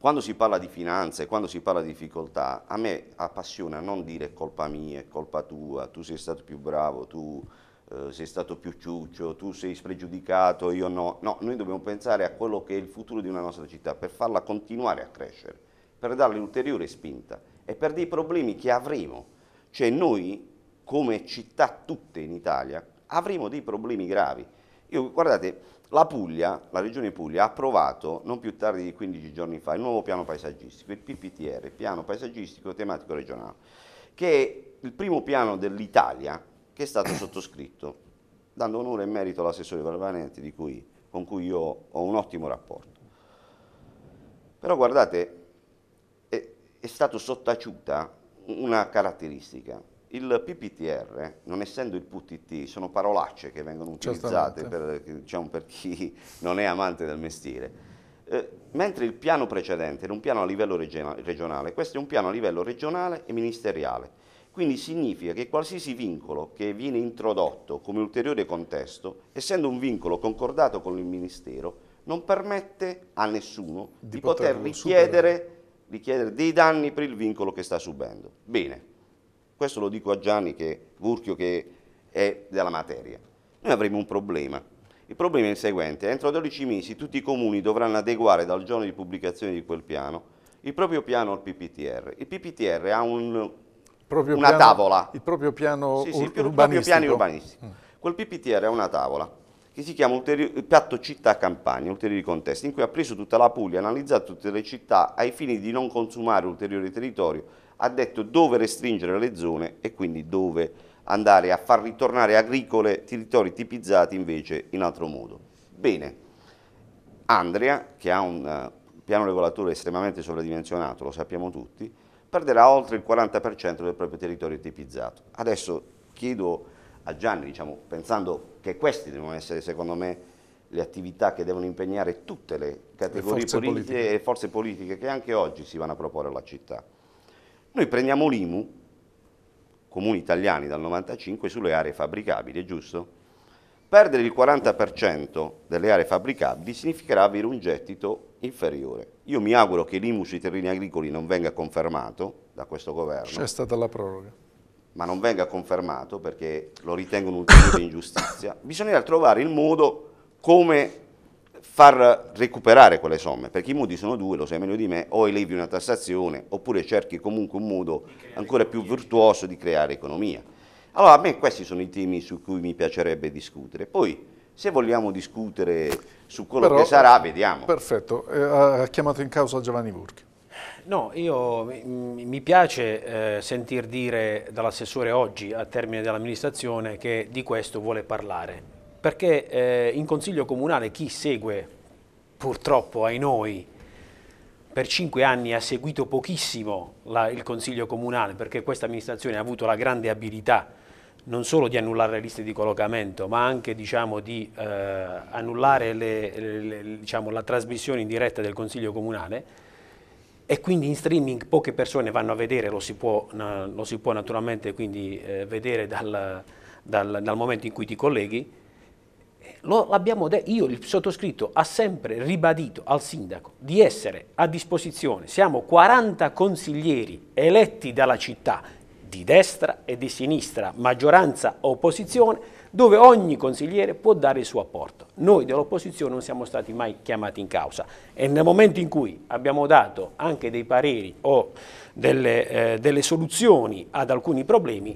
quando si parla di finanze, quando si parla di difficoltà, a me appassiona non dire colpa mia, colpa tua, tu sei stato più bravo, tu eh, sei stato più ciuccio, tu sei spregiudicato, io no. No, noi dobbiamo pensare a quello che è il futuro di una nostra città per farla continuare a crescere, per darle ulteriore spinta e per dei problemi che avremo. Cioè noi, come città tutte in Italia, avremo dei problemi gravi. Io, guardate, la Puglia, la regione Puglia, ha approvato non più tardi di 15 giorni fa il nuovo piano paesaggistico, il PPTR, piano paesaggistico tematico regionale, che è il primo piano dell'Italia che è stato sottoscritto, dando onore e merito all'assessore Valvanenti cui, con cui io ho un ottimo rapporto. Però guardate, è, è stata sottaciuta una caratteristica, il PPTR, non essendo il PTT, sono parolacce che vengono utilizzate per, diciamo, per, chi non è amante del mestiere. Eh, mentre il piano precedente era un piano a livello regionale, questo è un piano a livello regionale e ministeriale. Quindi significa che qualsiasi vincolo che viene introdotto come ulteriore contesto, essendo un vincolo concordato con il Ministero, non permette a nessuno di, di poter richiedere, richiedere dei danni per il vincolo che sta subendo. Bene, questo lo dico a Gianni che, Vurchio che è della materia. Noi avremo un problema. Il problema è il seguente, entro 12 mesi tutti i comuni dovranno adeguare dal giorno di pubblicazione di quel piano il proprio piano al PPTR. Il PPTR ha un, una piano, tavola. Il proprio piano sì, sì, ur urbanistico. Proprio urbanistico. Mm. Quel PPTR ha una tavola che si chiama il Piatto Città Campania, ulteriori contesti, in cui ha preso tutta la Puglia, ha analizzato tutte le città ai fini di non consumare ulteriore territorio ha detto dove restringere le zone e quindi dove andare a far ritornare agricole territori tipizzati invece in altro modo. Bene, Andrea, che ha un eh, piano regolatore estremamente sovradimensionato, lo sappiamo tutti, perderà oltre il 40% del proprio territorio tipizzato. Adesso chiedo a Gianni, diciamo, pensando che queste devono essere secondo me le attività che devono impegnare tutte le categorie le politiche e forze politiche che anche oggi si vanno a proporre alla città. Noi prendiamo l'IMU, comuni italiani dal 95, sulle aree fabbricabili, è giusto? Perdere il 40% delle aree fabbricabili significherà avere un gettito inferiore. Io mi auguro che l'IMU sui terreni agricoli non venga confermato da questo governo. C'è stata la proroga. Ma non venga confermato perché lo ritengo un'ulteriore ingiustizia. Bisognerà trovare il modo come far recuperare quelle somme, perché i modi sono due, lo sai meglio di me, o elevi una tassazione oppure cerchi comunque un modo ancora più virtuoso di creare economia. Allora a me questi sono i temi su cui mi piacerebbe discutere. Poi se vogliamo discutere su quello Però, che sarà, vediamo. Perfetto, eh, ha chiamato in causa Giovanni Burchi. No, io, mi piace eh, sentir dire dall'assessore oggi, a termine dell'amministrazione, che di questo vuole parlare perché eh, in consiglio comunale chi segue, purtroppo ai noi, per cinque anni ha seguito pochissimo la, il consiglio comunale, perché questa amministrazione ha avuto la grande abilità non solo di annullare le liste di collocamento, ma anche diciamo, di eh, annullare le, le, le, diciamo, la trasmissione in diretta del Consiglio Comunale e quindi in streaming poche persone vanno a vedere, lo si può, lo si può naturalmente quindi, eh, vedere dal, dal, dal, momento in cui ti colleghi, De- io, il sottoscritto, ha sempre ribadito al sindaco di essere a disposizione. Siamo 40 consiglieri eletti dalla città, di destra e di sinistra, maggioranza opposizione, dove ogni consigliere può dare il suo apporto. Noi dell'opposizione non siamo stati mai chiamati in causa e nel momento in cui abbiamo dato anche dei pareri o delle, eh, delle soluzioni ad alcuni problemi,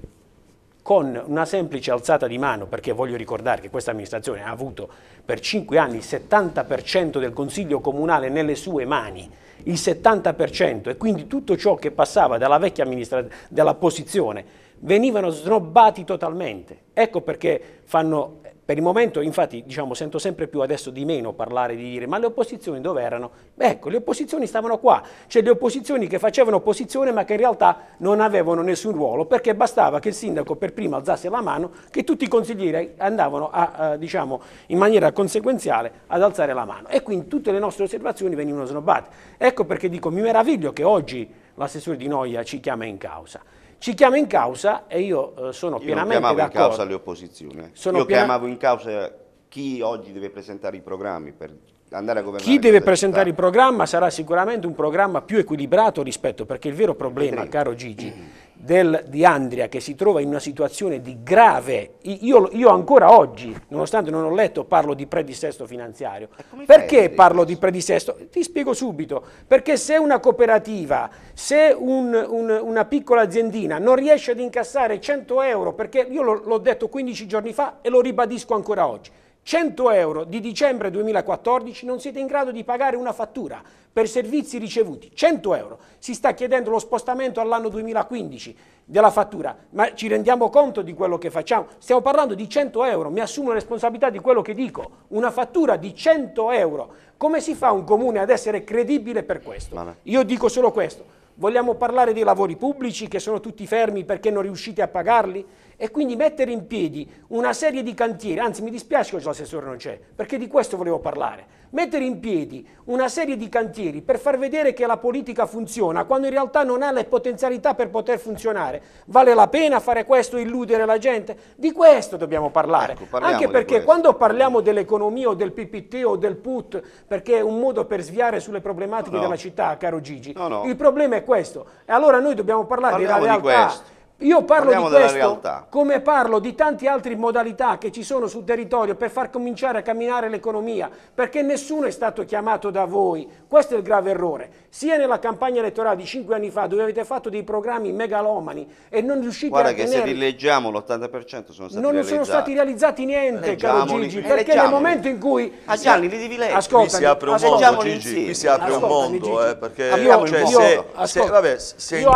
con una semplice alzata di mano, perché voglio ricordare che questa amministrazione ha avuto per 5 anni il 70% del Consiglio Comunale nelle sue mani, il 70% e quindi tutto ciò che passava dalla vecchia amministrazione, dalla posizione, venivano snobbati totalmente. Ecco perché fanno per il momento, infatti, diciamo, sento sempre più adesso di meno parlare di dire ma le opposizioni dove erano? Beh, ecco, le opposizioni stavano qua, cioè le opposizioni che facevano opposizione ma che in realtà non avevano nessun ruolo, perché bastava che il sindaco per prima alzasse la mano che tutti i consiglieri andavano a, a, diciamo, in maniera conseguenziale ad alzare la mano. E quindi tutte le nostre osservazioni venivano snobbate. Ecco perché dico, mi meraviglio che oggi l'assessore Di Noia ci chiama in causa ci chiama in causa e io eh, sono pienamente d'accordo. Io chiamavo in causa le opposizioni, eh. sono io piena... chiamavo in causa chi oggi deve presentare i programmi per andare a governare. Chi deve presentare città. il programma sarà sicuramente un programma più equilibrato rispetto, perché il vero problema, caro Gigi, del, di Andria che si trova in una situazione di grave, io, io, ancora oggi, nonostante non ho letto, parlo di predisesto finanziario. Perché parlo di predisesto? Ti spiego subito, perché se una cooperativa, se un, un, una piccola aziendina non riesce ad incassare 100 euro, perché io l'ho detto 15 giorni fa e lo ribadisco ancora oggi, 100 euro di dicembre 2014 non siete in grado di pagare una fattura per servizi ricevuti. 100 euro. Si sta chiedendo lo spostamento all'anno 2015 della fattura, ma ci rendiamo conto di quello che facciamo? Stiamo parlando di 100 euro, mi assumo la responsabilità di quello che dico. Una fattura di 100 euro. Come si fa un comune ad essere credibile per questo? Io dico solo questo. Vogliamo parlare dei lavori pubblici che sono tutti fermi perché non riuscite a pagarli? E quindi mettere in piedi una serie di cantieri, anzi mi dispiace che l'assessore non c'è, perché di questo volevo parlare mettere in piedi una serie di cantieri per far vedere che la politica funziona quando in realtà non ha le potenzialità per poter funzionare. Vale la pena fare questo, illudere la gente? Di questo dobbiamo parlare. Ecco, Anche perché quando parliamo dell'economia o del PPT o del PUT, perché è un modo per sviare sulle problematiche no, della città, caro Gigi, no, il problema è questo. E allora noi dobbiamo parlare parliamo della realtà io parlo Parliamo di questo come parlo di tante altre modalità che ci sono sul territorio per far cominciare a camminare l'economia, perché nessuno è stato chiamato da voi. Questo è il grave errore. Sia nella campagna elettorale di cinque anni fa, dove avete fatto dei programmi megalomani e non riuscite Guarda a tenere... Guarda che se rileggiamo l'80% sono stati non realizzati. Non sono stati realizzati niente, caro Gigi, perché nel momento in cui... A ah, Gianni, li devi leggere. Ascoltami, qui si apre un mondo, Gigi, qui si apre un mondo, eh, perché... io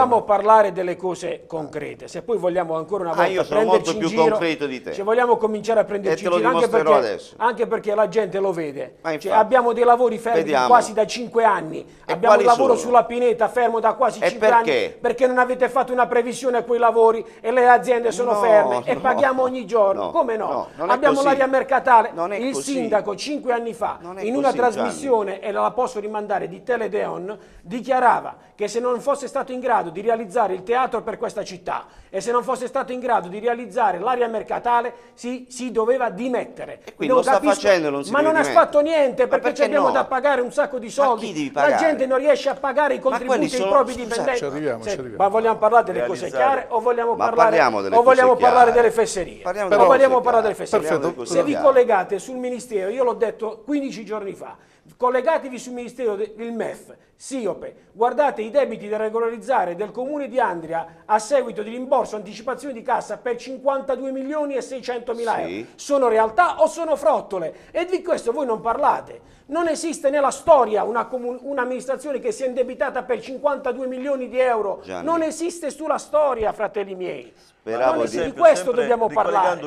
amo parlare delle delle cose concrete. Se poi vogliamo ancora una volta ah, io sono molto più giro, concreto di te. Se vogliamo cominciare a prenderci in giro, anche perché, anche perché, la gente lo vede. Cioè, abbiamo dei lavori fermi vediamo. quasi da 5 anni, e abbiamo un lavoro sono? sulla pineta fermo da quasi e 5 perché? anni perché non avete fatto una previsione a quei lavori e le aziende sono no, ferme no, e paghiamo ogni giorno. No, Come no? abbiamo l'aria mercatale. Il così. sindaco 5 anni fa in una trasmissione, e la posso rimandare, di Teledeon dichiarava che se non fosse stato in grado di realizzare il teatro per questa città e se non fosse stato in grado di realizzare l'area mercatale si, si, doveva dimettere. E quindi non lo capisco, sta facendo, non si Ma non ha fatto niente perché, perché abbiamo no? da pagare un sacco di soldi. La gente non riesce a pagare i contributi dei propri dipendenti. Ci arriviamo, se, ci arriviamo. Ma vogliamo parlare delle realizzare. cose chiare o vogliamo, parlare, delle, o vogliamo parlare delle fesserie? Parliamo o vogliamo parlare delle fesserie? Perfetto. Se vi collegate sul Ministero, io l'ho detto 15 giorni fa, collegatevi sul Ministero del MEF Siope, guardate i debiti da regolarizzare del comune di Andria a seguito di rimborso anticipazione di cassa per 52 milioni e 600 mila sì. euro. Sono realtà o sono frottole? E di questo voi non parlate. Non esiste nella storia un'amministrazione un che si è indebitata per 52 milioni di euro. Gianni. Non esiste sulla storia, fratelli miei. Speravo non esiste, di, questo dobbiamo parlare.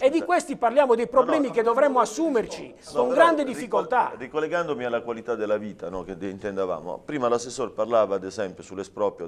E di questi parliamo dei problemi no, no, che dovremmo assumerci no, con grande difficoltà. Ricollegandomi alla qualità della vita che intendavamo, prima l'assessore parlava ad esempio sull'esproprio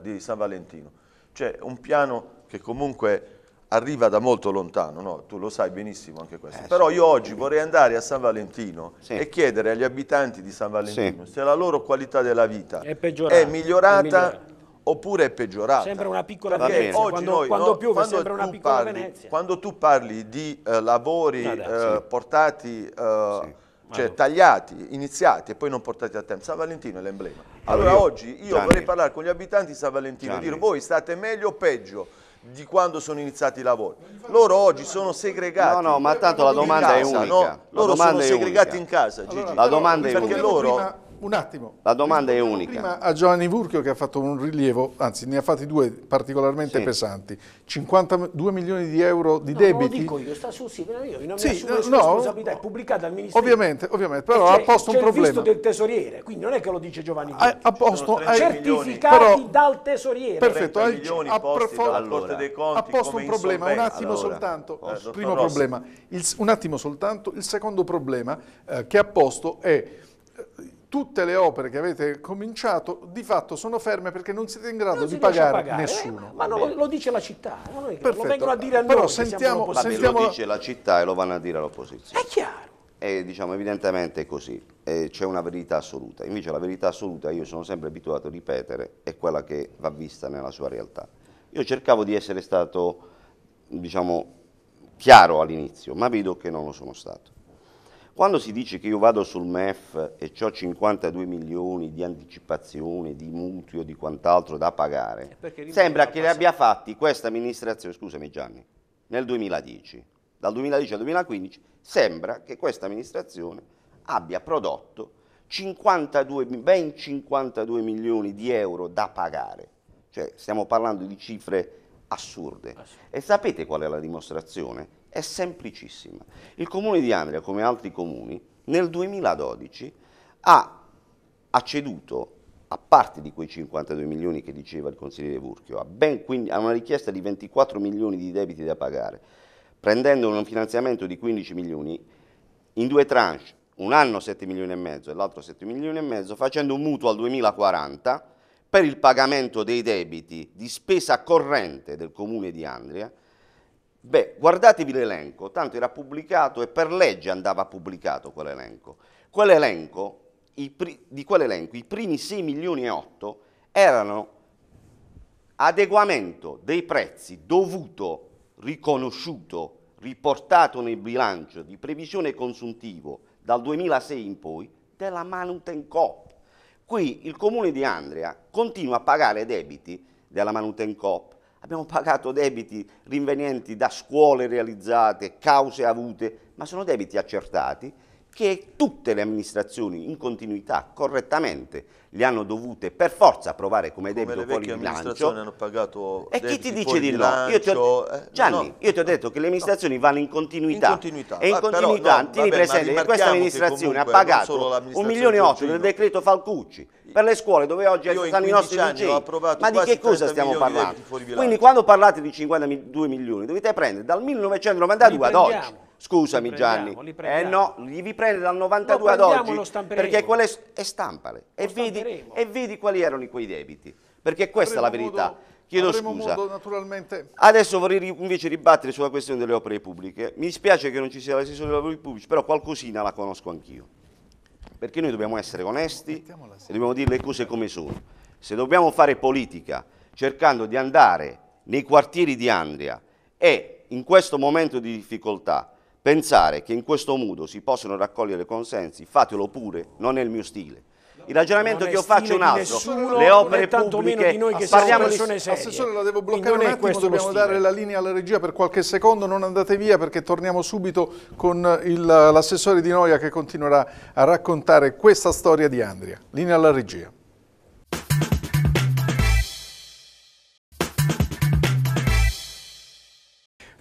di San Valentino, cioè un piano che comunque arriva da molto lontano, no? tu lo sai benissimo anche questo, eh, però io oggi vorrei andare a San Valentino sì. e chiedere agli abitanti di San Valentino sì. se la loro qualità della vita è, è migliorata è oppure è peggiorata. Sembra una piccola Venezia, quando, noi, quando no, piove quando sembra una piccola parli, Venezia. Quando tu parli di eh, lavori no, dai, eh, sì. portati... Eh, cioè tagliati, iniziati e poi non portati a tempo. San Valentino è l'emblema. Allora, io, oggi io Gianni, vorrei parlare con gli abitanti di San Valentino e dire voi state meglio o peggio di quando sono iniziati i lavori. Loro oggi sono segregati. No, no, ma tanto la domanda casa, è unica. No? Loro sono segregati unica. in casa, Gigi. Allora, la domanda è unica. Perché loro prima... Un attimo. La domanda Rispondiamo è unica. Prima a Giovanni Vurchio che ha fatto un rilievo, anzi ne ha fatti due particolarmente sì. pesanti. 52 milioni di euro di no, debiti. Non lo dico io, sta su sì, però io, non sì, mi assumo eh, no, responsabilità, è pubblicata al Ministero. Ovviamente, ovviamente, però eh, ha posto un problema. C'è il visto del tesoriere, quindi non è che lo dice Giovanni Vurchio. Ha posto certificati però, dal tesoriere. Perfetto, ha, ha, allora, ha posto un problema, un attimo allora, soltanto, eh, primo problema, il, un attimo soltanto, il secondo problema eh, che ha posto è eh, tutte le opere che avete cominciato di fatto sono ferme perché non siete in grado di pagare, pagare, eh? nessuno. Eh, ma no, lo, dice la città, eh? lo vengono a dire a Però noi. Sentiamo, Vabbè, sentiamo... Lo dice la città e lo vanno a dire all'opposizione. È chiaro. E, diciamo, evidentemente è così, c'è una verità assoluta. Invece la verità assoluta, io sono sempre abituato a ripetere, è quella che va vista nella sua realtà. Io cercavo di essere stato, diciamo, chiaro all'inizio, ma vedo che non lo sono stato. Quando si dice che io vado sul MEF e ho 52 milioni di anticipazione, di mutui o di quant'altro da pagare, eh, sembra che li abbia fatti questa amministrazione, scusami Gianni, nel 2010. Dal 2010 al 2015 sembra che questa amministrazione abbia prodotto 52, ben 52 milioni di euro da pagare. Cioè stiamo parlando di cifre assurde. E sapete qual è la dimostrazione? È semplicissima. Il comune di Andria, come altri comuni, nel 2012 ha acceduto a parte di quei 52 milioni che diceva il consigliere Vurchio, a, a, una richiesta di 24 milioni di debiti da pagare, prendendo un finanziamento di 15 milioni in due tranche, un anno 7 milioni e mezzo e l'altro 7 milioni e mezzo, facendo un mutuo al 2040 per il pagamento dei debiti di spesa corrente del comune di Andria, Beh, guardatevi l'elenco, tanto era pubblicato e per legge andava pubblicato quell'elenco. Quell'elenco, di quell'elenco, i primi 6 milioni e 8 erano adeguamento dei prezzi dovuto, riconosciuto, riportato nel bilancio di previsione consuntivo dal 2006 in poi della Manutencoop. Qui il comune di Andrea continua a pagare debiti della Manutencoop Abbiamo pagato debiti rinvenienti da scuole realizzate, cause avute, ma sono debiti accertati che tutte le amministrazioni in continuità correttamente le hanno dovute per forza approvare come, come debito fuori bilancio. hanno pagato e chi ti dice di no? Io ti ho, eh, Gianni, no, io ti ho detto che le amministrazioni no. vanno in continuità. In continuità. E in ah, continuità, però, no, tieni presente che questa amministrazione ha pagato un milione e otto del decreto Falcucci per le scuole dove oggi stanno i nostri licei. Ma di che cosa stiamo parlando? Quindi quando parlate di 52 milioni dovete prendere dal 1992 ad oggi Scusami li Gianni, li eh no, li vi prende dal 92 ad oggi, perché quelle, e stampale, e vedi, e vedi, quali erano quei debiti, perché questa avremo è la verità. Modo, Chiedo scusa. Modo, Adesso vorrei invece ribattere sulla questione delle opere pubbliche. Mi dispiace che non ci sia l'assessore delle opere pubbliche, però qualcosina la conosco anch'io. Perché noi dobbiamo essere onesti e dobbiamo dire le cose come sono. Se dobbiamo fare politica cercando di andare nei quartieri di Andria e in questo momento di difficoltà Pensare che in questo modo si possono raccogliere consensi, fatelo pure, non è il mio stile. Il ragionamento che io faccio è un altro, nessuno, le opere pubbliche, di noi che parliamo di Assessore la devo bloccare Quindi un attimo, dobbiamo dare la linea alla regia per qualche secondo, non andate via perché torniamo subito con l'assessore Di Noia che continuerà a raccontare questa storia di Andria. Linea alla regia.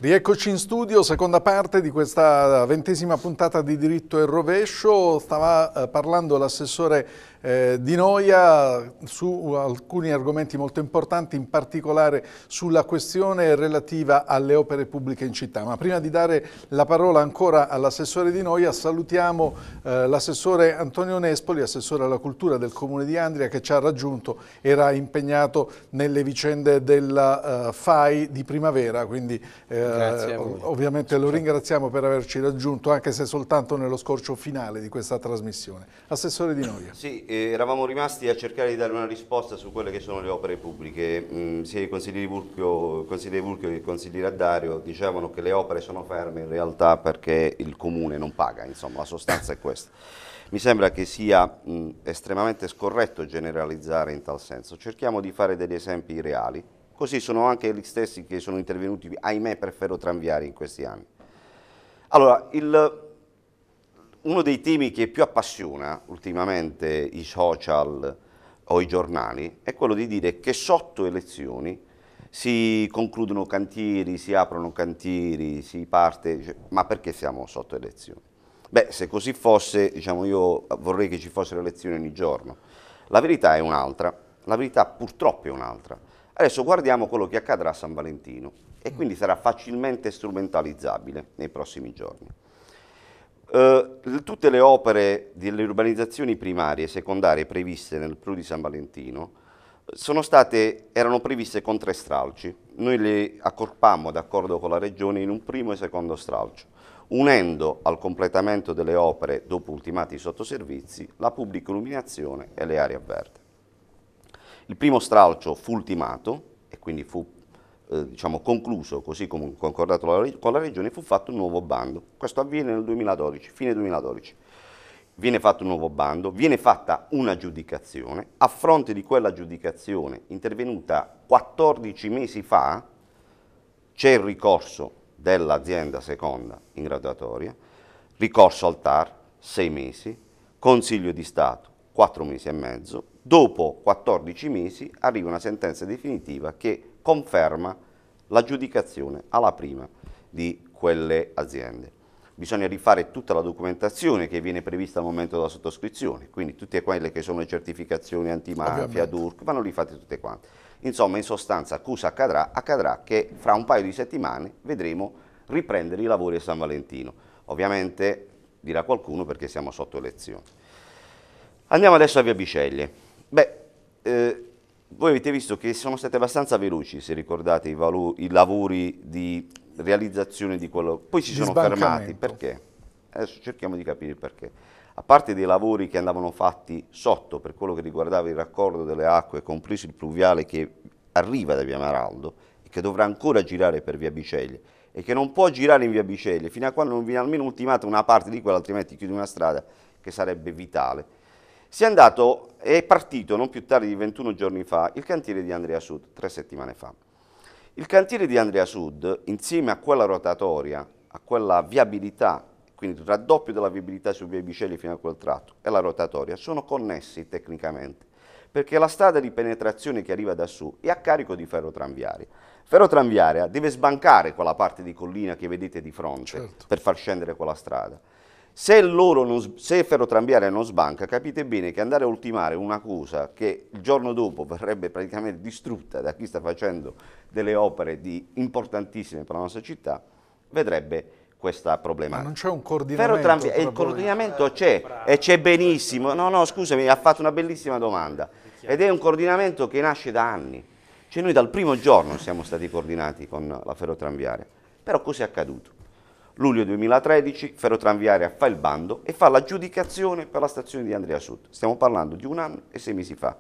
Rieccoci in studio, seconda parte di questa ventesima puntata di Diritto e Rovescio. Stava eh, parlando l'assessore eh, di Noia su alcuni argomenti molto importanti, in particolare sulla questione relativa alle opere pubbliche in città. Ma prima di dare la parola ancora all'assessore Di Noia, salutiamo eh, l'assessore Antonio Nespoli, assessore alla cultura del Comune di Andria, che ci ha raggiunto, era impegnato nelle vicende della uh, eh, FAI di primavera, quindi eh, ovviamente lo ringraziamo per averci raggiunto, anche se soltanto nello scorcio finale di questa trasmissione. Assessore Di Noia. Sì, eh, eravamo rimasti a cercare di dare una risposta su quelle che sono le opere pubbliche. Mm, sia i consiglieri Vulchio, consigliere Vulchio che il consigliere Addario dicevano che le opere sono ferme in realtà perché il comune non paga, insomma la sostanza è questa. Mi sembra che sia mh, mm, estremamente scorretto generalizzare in tal senso. Cerchiamo di fare degli esempi reali, così sono anche gli stessi che sono intervenuti, ahimè, per ferro tranviari in questi anni. Allora, il uno dei temi che più appassiona ultimamente i social o i giornali è quello di dire che sotto elezioni si concludono cantieri, si aprono cantieri, si parte, ma perché siamo sotto elezioni? Beh, se così fosse, diciamo, io vorrei che ci fossero elezioni ogni giorno. La verità è un'altra, la verità purtroppo è un'altra. Adesso guardiamo quello che accadrà a San Valentino e quindi sarà facilmente strumentalizzabile nei prossimi giorni. Uh, tutte le opere delle urbanizzazioni primarie e secondarie previste nel Pru di San Valentino eh, state, erano previste con tre stralci. Noi le accorpammo d'accordo con la Regione in un primo e secondo stralcio, unendo al completamento delle opere dopo ultimati i sottoservizi la pubblica illuminazione e le aree a verde. Il primo stralcio fu ultimato e quindi fu eh, diciamo, concluso, così come concordato con la, Regione, fu fatto un nuovo bando. Questo avviene nel 2012, fine 2012. Viene fatto un nuovo bando, viene fatta un'aggiudicazione, a fronte di quella quell'aggiudicazione intervenuta 14 mesi fa c'è il ricorso dell'azienda seconda in graduatoria, ricorso al TAR 6 mesi, Consiglio di Stato 4 mesi e mezzo, dopo 14 mesi arriva una sentenza definitiva che conferma l'aggiudicazione alla prima di quelle aziende. Bisogna rifare tutta la documentazione che viene prevista al momento della sottoscrizione, quindi tutte quelle che sono le certificazioni antimafia, DURC, vanno rifatte tutte quante. Insomma, in sostanza, cosa accadrà? Accadrà che fra un paio di settimane vedremo riprendere i lavori a San Valentino. Ovviamente dirà qualcuno perché siamo sotto elezione. Andiamo adesso a Via Biceglie. Beh, eh, voi avete visto che sono stati abbastanza veloci, se ricordate, i, i lavori di realizzazione di quello. Poi si sono fermati, perché? Adesso cerchiamo di capire perché. A parte dei lavori che andavano fatti sotto, per quello che riguardava il raccordo delle acque, compreso il pluviale che arriva da Via Maraldo e che dovrà ancora girare per Via Biceglie e che non può girare in Via Biceglie fino a quando non viene almeno ultimata una parte di quella, altrimenti chiude una strada che sarebbe vitale si è andato è partito non più tardi di 21 giorni fa il cantiere di Andrea Sud, tre settimane fa. Il cantiere di Andrea Sud, insieme a quella rotatoria, a quella viabilità, quindi il raddoppio della viabilità su via Bicelli fino a quel tratto, e la rotatoria, sono connessi tecnicamente, perché la strada di penetrazione che arriva da su è a carico di ferrotranviaria. Ferrotranviaria deve sbancare quella parte di collina che vedete di fronte certo. per far scendere quella strada se, non, se Ferrotramviaria non sbanca, capite bene che andare a ultimare un'accusa che il giorno dopo verrebbe praticamente distrutta da chi sta facendo delle opere importantissime per la nostra città, vedrebbe questa problematica. Ma non c'è un coordinamento? il coordinamento c'è e c'è benissimo. No, no, scusami, ha fatto una bellissima domanda. Ed è un coordinamento che nasce da anni. Cioè noi dal primo giorno siamo stati coordinati con la Ferro ferrotranviaria. Però è accaduto? Luglio 2013 Ferrotranviaria fa il bando e fa l'aggiudicazione per la stazione di Andrea Sud. Stiamo parlando di un anno e sei mesi fa.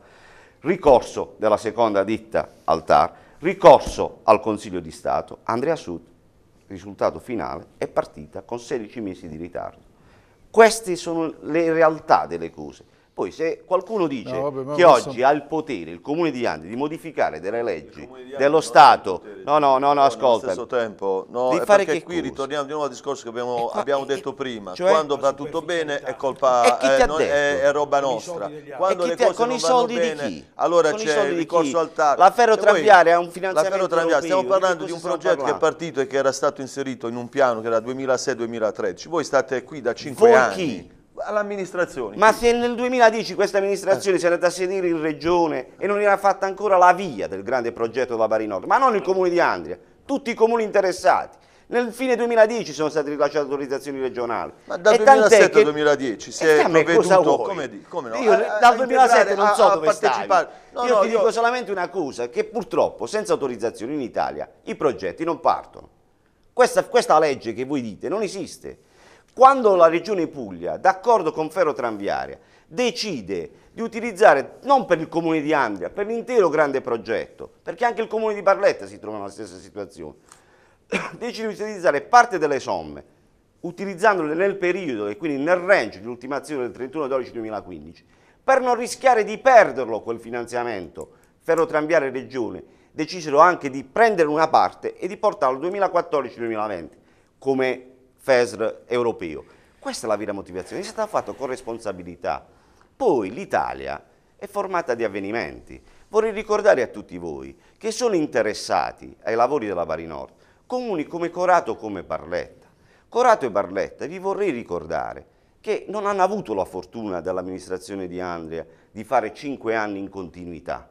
Ricorso della seconda ditta al TAR, ricorso al Consiglio di Stato, Andrea Sud, risultato finale, è partita con 16 mesi di ritardo. Queste sono le realtà delle cose. Poi se qualcuno dice no, vabbè, che posso... oggi ha il potere il Comune di Andi di modificare delle leggi Andi, dello Stato, no no no, no ascolta, allo tempo, no, di fare che qui cosa? ritorniamo di nuovo al discorso che abbiamo, qua, abbiamo e, detto prima, cioè, quando va tutto bene è colpa, eh, non, è, è, roba nostra, quando le cose con i soldi di chi? allora c'è il ricorso al TAC, la ferro tranviaria è un finanziamento europeo, stiamo parlando di un progetto che è partito e che era stato inserito in un piano che era 2006-2013, voi state qui da 5 anni, all'amministrazione. Ma se nel 2010 questa amministrazione eh. si è andata a sedere in regione e non era fatta ancora la via del grande progetto della Bari Nord, ma non il comune di Andria, tutti i comuni interessati. Nel fine 2010 sono state rilasciate autorizzazioni regionali. Ma dal 2007 al 2010 si è provveduto, come, come no? Io a, dal 2007 non so a, dove partecipare. No, io no, ti io... dico solamente una cosa, che purtroppo senza autorizzazioni in Italia i progetti non partono. Questa, questa legge che voi dite non esiste quando la Regione Puglia, d'accordo con Ferro Tranviaria, decide di utilizzare non per il comune di Andria, per l'intero grande progetto, perché anche il comune di Barletta si trova nella stessa situazione, decide di utilizzare parte delle somme, utilizzandole nel periodo e quindi nel range di ultimazione del 31-12-2015, per non rischiare di perderlo quel finanziamento, Ferrotrambiare Regione, decisero anche di prendere una parte e di portarlo al 2014-2020, come FESR europeo. Questa è la vera motivazione, è stato fatto con responsabilità. Poi l'Italia è formata di avvenimenti. Vorrei ricordare a tutti voi che sono interessati ai lavori della Bari Nord comuni come Corato come Barletta. Corato e Barletta vi vorrei ricordare che non hanno avuto la fortuna dall'amministrazione di Andria di fare cinque anni in continuità.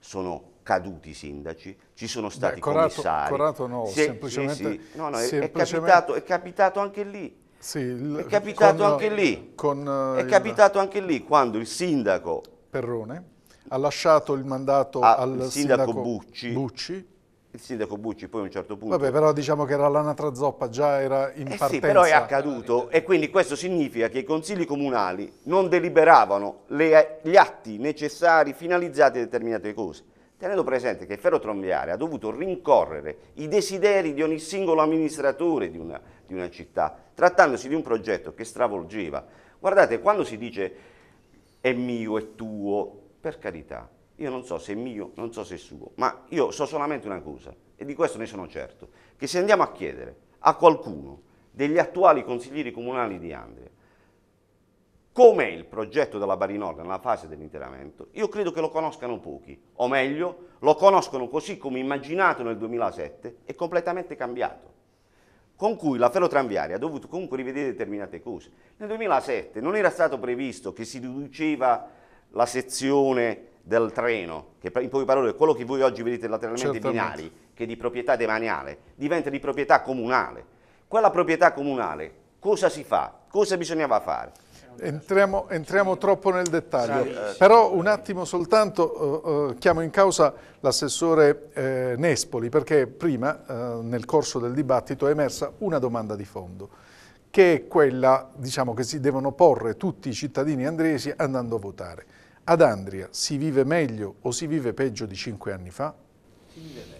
Sono caduti sindaci, ci sono stati Beh, corato, commissari. Corato no, se, semplicemente... Sì, sì. No, no, semplicemente... È, capitato, è, capitato, anche lì. Sì, il, è capitato con, anche lì. Con, è eh, il... capitato anche lì quando il sindaco... Perrone ha lasciato il mandato a, ah, al il sindaco, sindaco Bucci, Bucci il sindaco Bucci poi a un certo punto... Vabbè, però diciamo che era l'anatra zoppa, già era in eh partenza. Sì, però è accaduto e quindi questo significa che i consigli comunali non deliberavano le, gli atti necessari finalizzati a determinate cose tenendo presente che Ferro Tronviare ha dovuto rincorrere i desideri di ogni singolo amministratore di una, di una città, trattandosi di un progetto che stravolgeva. Guardate, quando si dice è mio, è tuo, per carità, io non so se è mio, non so se è suo, ma io so solamente una cosa, e di questo ne sono certo, che se andiamo a chiedere a qualcuno degli attuali consiglieri comunali di Andria, com'è il progetto della Barinorda nella fase dell'interamento, io credo che lo conoscano pochi, o meglio, lo conoscono così come immaginato nel 2007 e completamente cambiato, con cui la ferrotranviaria ha dovuto comunque rivedere determinate cose. Nel 2007 non era stato previsto che si riduceva la sezione del treno, che in poche parole è quello che voi oggi vedete lateralmente Certamente. binari, che è di proprietà demaniale, diventa di proprietà comunale. Quella proprietà comunale cosa si fa? Cosa bisognava fare? Entriamo, entriamo, troppo nel dettaglio, però un attimo soltanto uh, uh, chiamo in causa l'assessore eh, Nespoli perché prima uh, nel corso del dibattito è emersa una domanda di fondo che è quella diciamo, che si devono porre tutti i cittadini andresi andando a votare. Ad Andria si vive meglio o si vive peggio di cinque anni fa? Si vive meglio.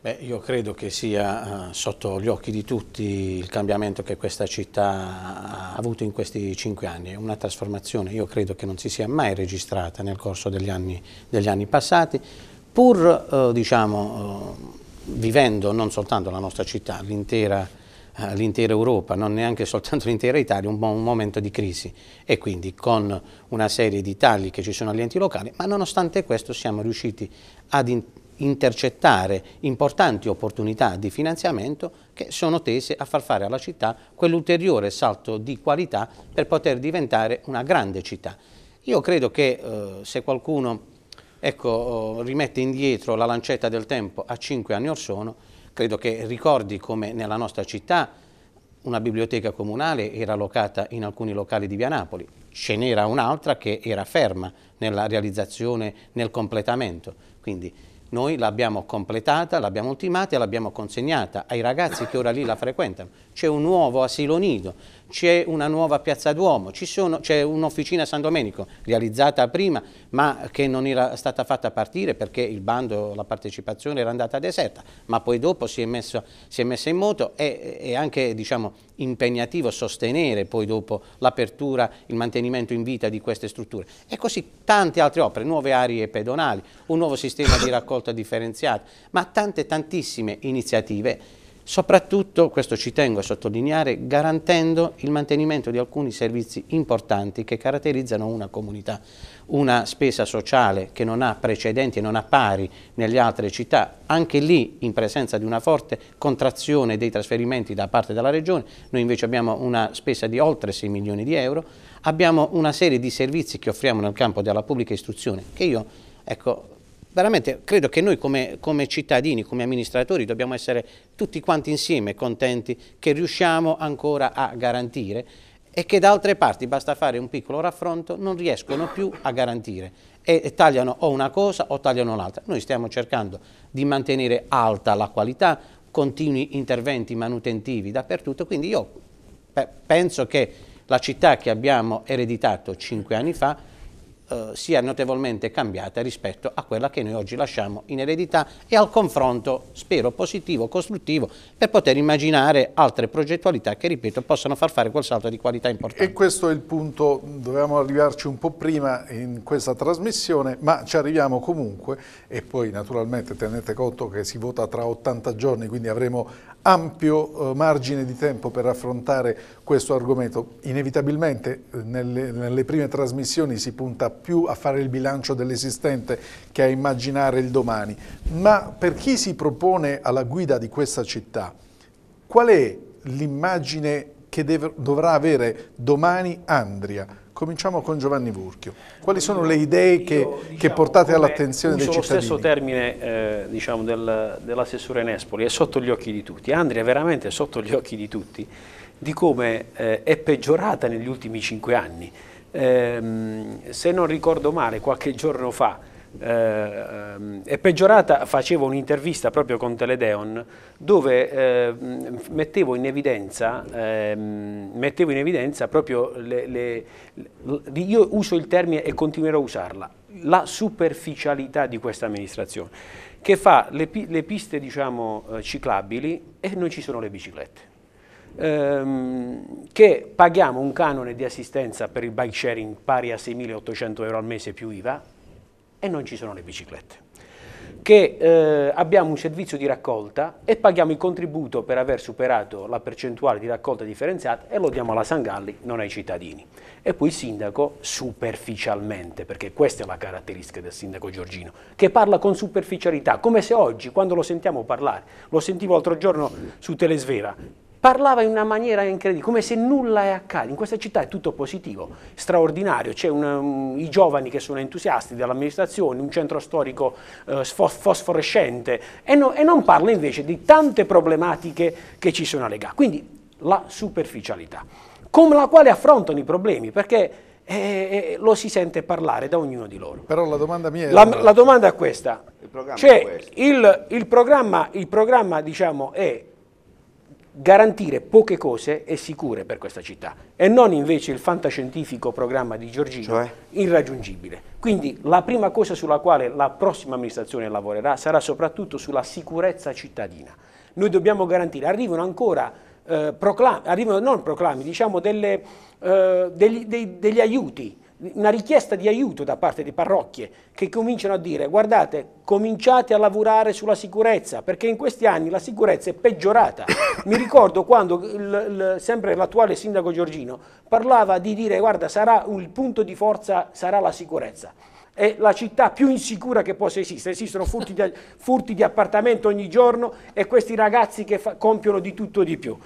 Beh, io credo che sia eh, sotto gli occhi di tutti il cambiamento che questa città ha avuto in questi cinque anni, È una trasformazione io credo che non si sia mai registrata nel corso degli anni, degli anni passati, pur eh, diciamo, eh, vivendo non soltanto la nostra città, l'intera eh, l'intera Europa, non neanche soltanto l'intera Italia, un, un momento di crisi e quindi con una serie di tagli che ci sono agli enti locali, ma nonostante questo siamo riusciti ad intercettare importanti opportunità di finanziamento che sono tese a far fare alla città quell'ulteriore salto di qualità per poter diventare una grande città. Io credo che eh, se qualcuno ecco, oh, rimette indietro la lancetta del tempo a cinque anni or sono, credo che ricordi come nella nostra città una biblioteca comunale era locata in alcuni locali di Via Napoli, ce n'era un'altra che era ferma nella realizzazione, nel completamento. Quindi noi l'abbiamo completata, l'abbiamo ultimata e l'abbiamo consegnata ai ragazzi che ora lì la frequentano. C'è un nuovo asilo nido c'è una nuova piazza Duomo, c'è un'officina San Domenico realizzata prima ma che non era stata fatta partire perché il bando, la partecipazione era andata deserta, ma poi dopo si è, messo, si è messa in moto e è anche diciamo, impegnativo sostenere poi dopo l'apertura, il mantenimento in vita di queste strutture. E così tante altre opere, nuove aree pedonali, un nuovo sistema di raccolta differenziata, ma tante tantissime iniziative soprattutto, questo ci tengo a sottolineare, garantendo il mantenimento di alcuni servizi importanti che caratterizzano una comunità. Una spesa sociale che non ha precedenti e non ha pari nelle altre città, anche lì in presenza di una forte contrazione dei trasferimenti da parte della Regione, noi invece abbiamo una spesa di oltre 6 milioni di euro, abbiamo una serie di servizi che offriamo nel campo della pubblica istruzione che io ecco, veramente credo che noi come, come, cittadini, come amministratori dobbiamo essere tutti quanti insieme contenti che riusciamo ancora a garantire e che da altre parti, basta fare un piccolo raffronto, non riescono più a garantire e, e tagliano o una cosa o tagliano l'altra. Noi stiamo cercando di mantenere alta la qualità, continui interventi manutentivi dappertutto, quindi io penso che la città che abbiamo ereditato cinque anni fa eh, sia notevolmente cambiata rispetto a quella che noi oggi lasciamo in eredità e al confronto, spero, positivo, costruttivo, per poter immaginare altre progettualità che, ripeto, possano far fare quel salto di qualità importante. E questo è il punto, dovevamo arrivarci un po' prima in questa trasmissione, ma ci arriviamo comunque e poi naturalmente tenete conto che si vota tra 80 giorni, quindi avremo ampio eh, margine di tempo per affrontare questo argomento. Inevitabilmente eh, nelle, nelle, prime trasmissioni si punta più a fare il bilancio dell'esistente che a immaginare il domani, ma per chi si propone alla guida di questa città, qual è l'immagine che deve, dovrà avere domani Andria? Cominciamo con Giovanni Burchio. Quali sono le idee che, Io, diciamo, che portate all'attenzione dei cittadini? lo stesso termine eh, diciamo, del, dell'assessore Nespoli, è sotto gli occhi di tutti. Andrea è veramente sotto gli occhi di tutti di come eh, è peggiorata negli ultimi cinque anni. Eh, se non ricordo male, qualche giorno fa eh, è peggiorata, facevo un'intervista proprio con Teledeon dove eh, mettevo, in evidenza, eh, mettevo, in evidenza, proprio, le, le, le, io uso il termine e continuerò a usarla, la superficialità di questa amministrazione che fa le, piste diciamo, eh, ciclabili e non ci sono le biciclette ehm, che paghiamo un canone di assistenza per il bike sharing pari a 6.800 euro al mese più IVA, e non ci sono le biciclette. Che eh, abbiamo un servizio di raccolta e paghiamo il contributo per aver superato la percentuale di raccolta differenziata e lo diamo alla Sangalli, non ai cittadini. E poi il sindaco superficialmente, perché questa è la caratteristica del sindaco Giorgino, che parla con superficialità, come se oggi, quando lo sentiamo parlare, lo sentivo l'altro giorno su Telesvera, parlava in una maniera incredibile, come se nulla è accade. In questa città è tutto positivo, straordinario, c'è um, i giovani che sono entusiasti dell'amministrazione, un centro storico uh, fosforescente e, no, e, non parla invece di tante problematiche che ci sono a Lega. Quindi la superficialità, con la quale affrontano i problemi, perché eh, eh, eh, lo si sente parlare da ognuno di loro. Però la domanda mia è... La, la domanda è questa. Il programma, cioè, il, il, programma, il programma diciamo, è garantire poche cose e sicure per questa città e non invece il fantascientifico programma di Giorgino cioè? irraggiungibile. Quindi la prima cosa sulla quale la prossima amministrazione lavorerà sarà soprattutto sulla sicurezza cittadina. Noi dobbiamo garantire, arrivano ancora eh, proclami, arrivano non proclami, diciamo delle, eh, degli, dei, degli aiuti una richiesta di aiuto da parte di parrocchie che cominciano a dire guardate cominciate a lavorare sulla sicurezza perché in questi anni la sicurezza è peggiorata. Mi ricordo quando il, il, sempre l'attuale sindaco Giorgino parlava di dire guarda sarà il punto di forza sarà la sicurezza è la città più insicura che possa esistere, esistono furti di, furti di appartamento ogni giorno e questi ragazzi che fa, compiono di tutto e di più.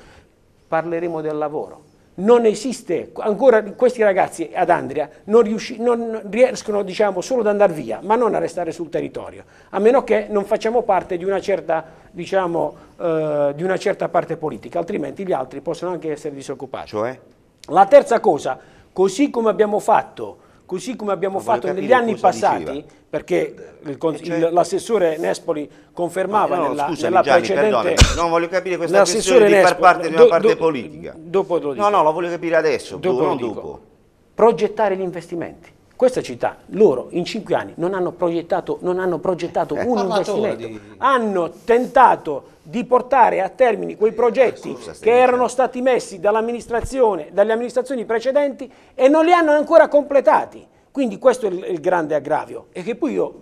Parleremo del lavoro, non esiste, ancora questi ragazzi ad Andria non, riusci, non riescono diciamo, solo ad andare via, ma non a restare sul territorio, a meno che non facciamo parte di una certa, diciamo, eh, di una certa parte politica, altrimenti gli altri possono anche essere disoccupati. Cioè? La terza cosa, così come abbiamo fatto così come abbiamo Ma fatto negli anni passati, diceva. perché eh, eh, certo. l'assessore Nespoli confermava no, no, nella, scusami, nella Gianni, precedente... Perdone, non voglio capire questa questione Nespoli, di far parte di una parte do, politica. Dopo lo dico. No, no, lo voglio capire adesso, dopo non dopo. Progettare gli investimenti. Questa città, loro in cinque anni non hanno progettato, non hanno progettato eh, un investimento, di... hanno tentato di portare a termine quei progetti che erano stati messi dall'amministrazione, dalle amministrazioni precedenti e non li hanno ancora completati. Quindi questo è il, il grande aggravio. E che poi io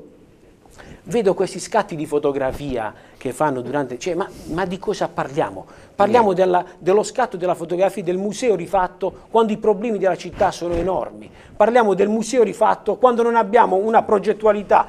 vedo questi scatti di fotografia che fanno durante... Cioè, ma, ma di cosa parliamo? Parliamo della, dello scatto della fotografia del museo rifatto quando i problemi della città sono enormi. Parliamo del museo rifatto quando non abbiamo una progettualità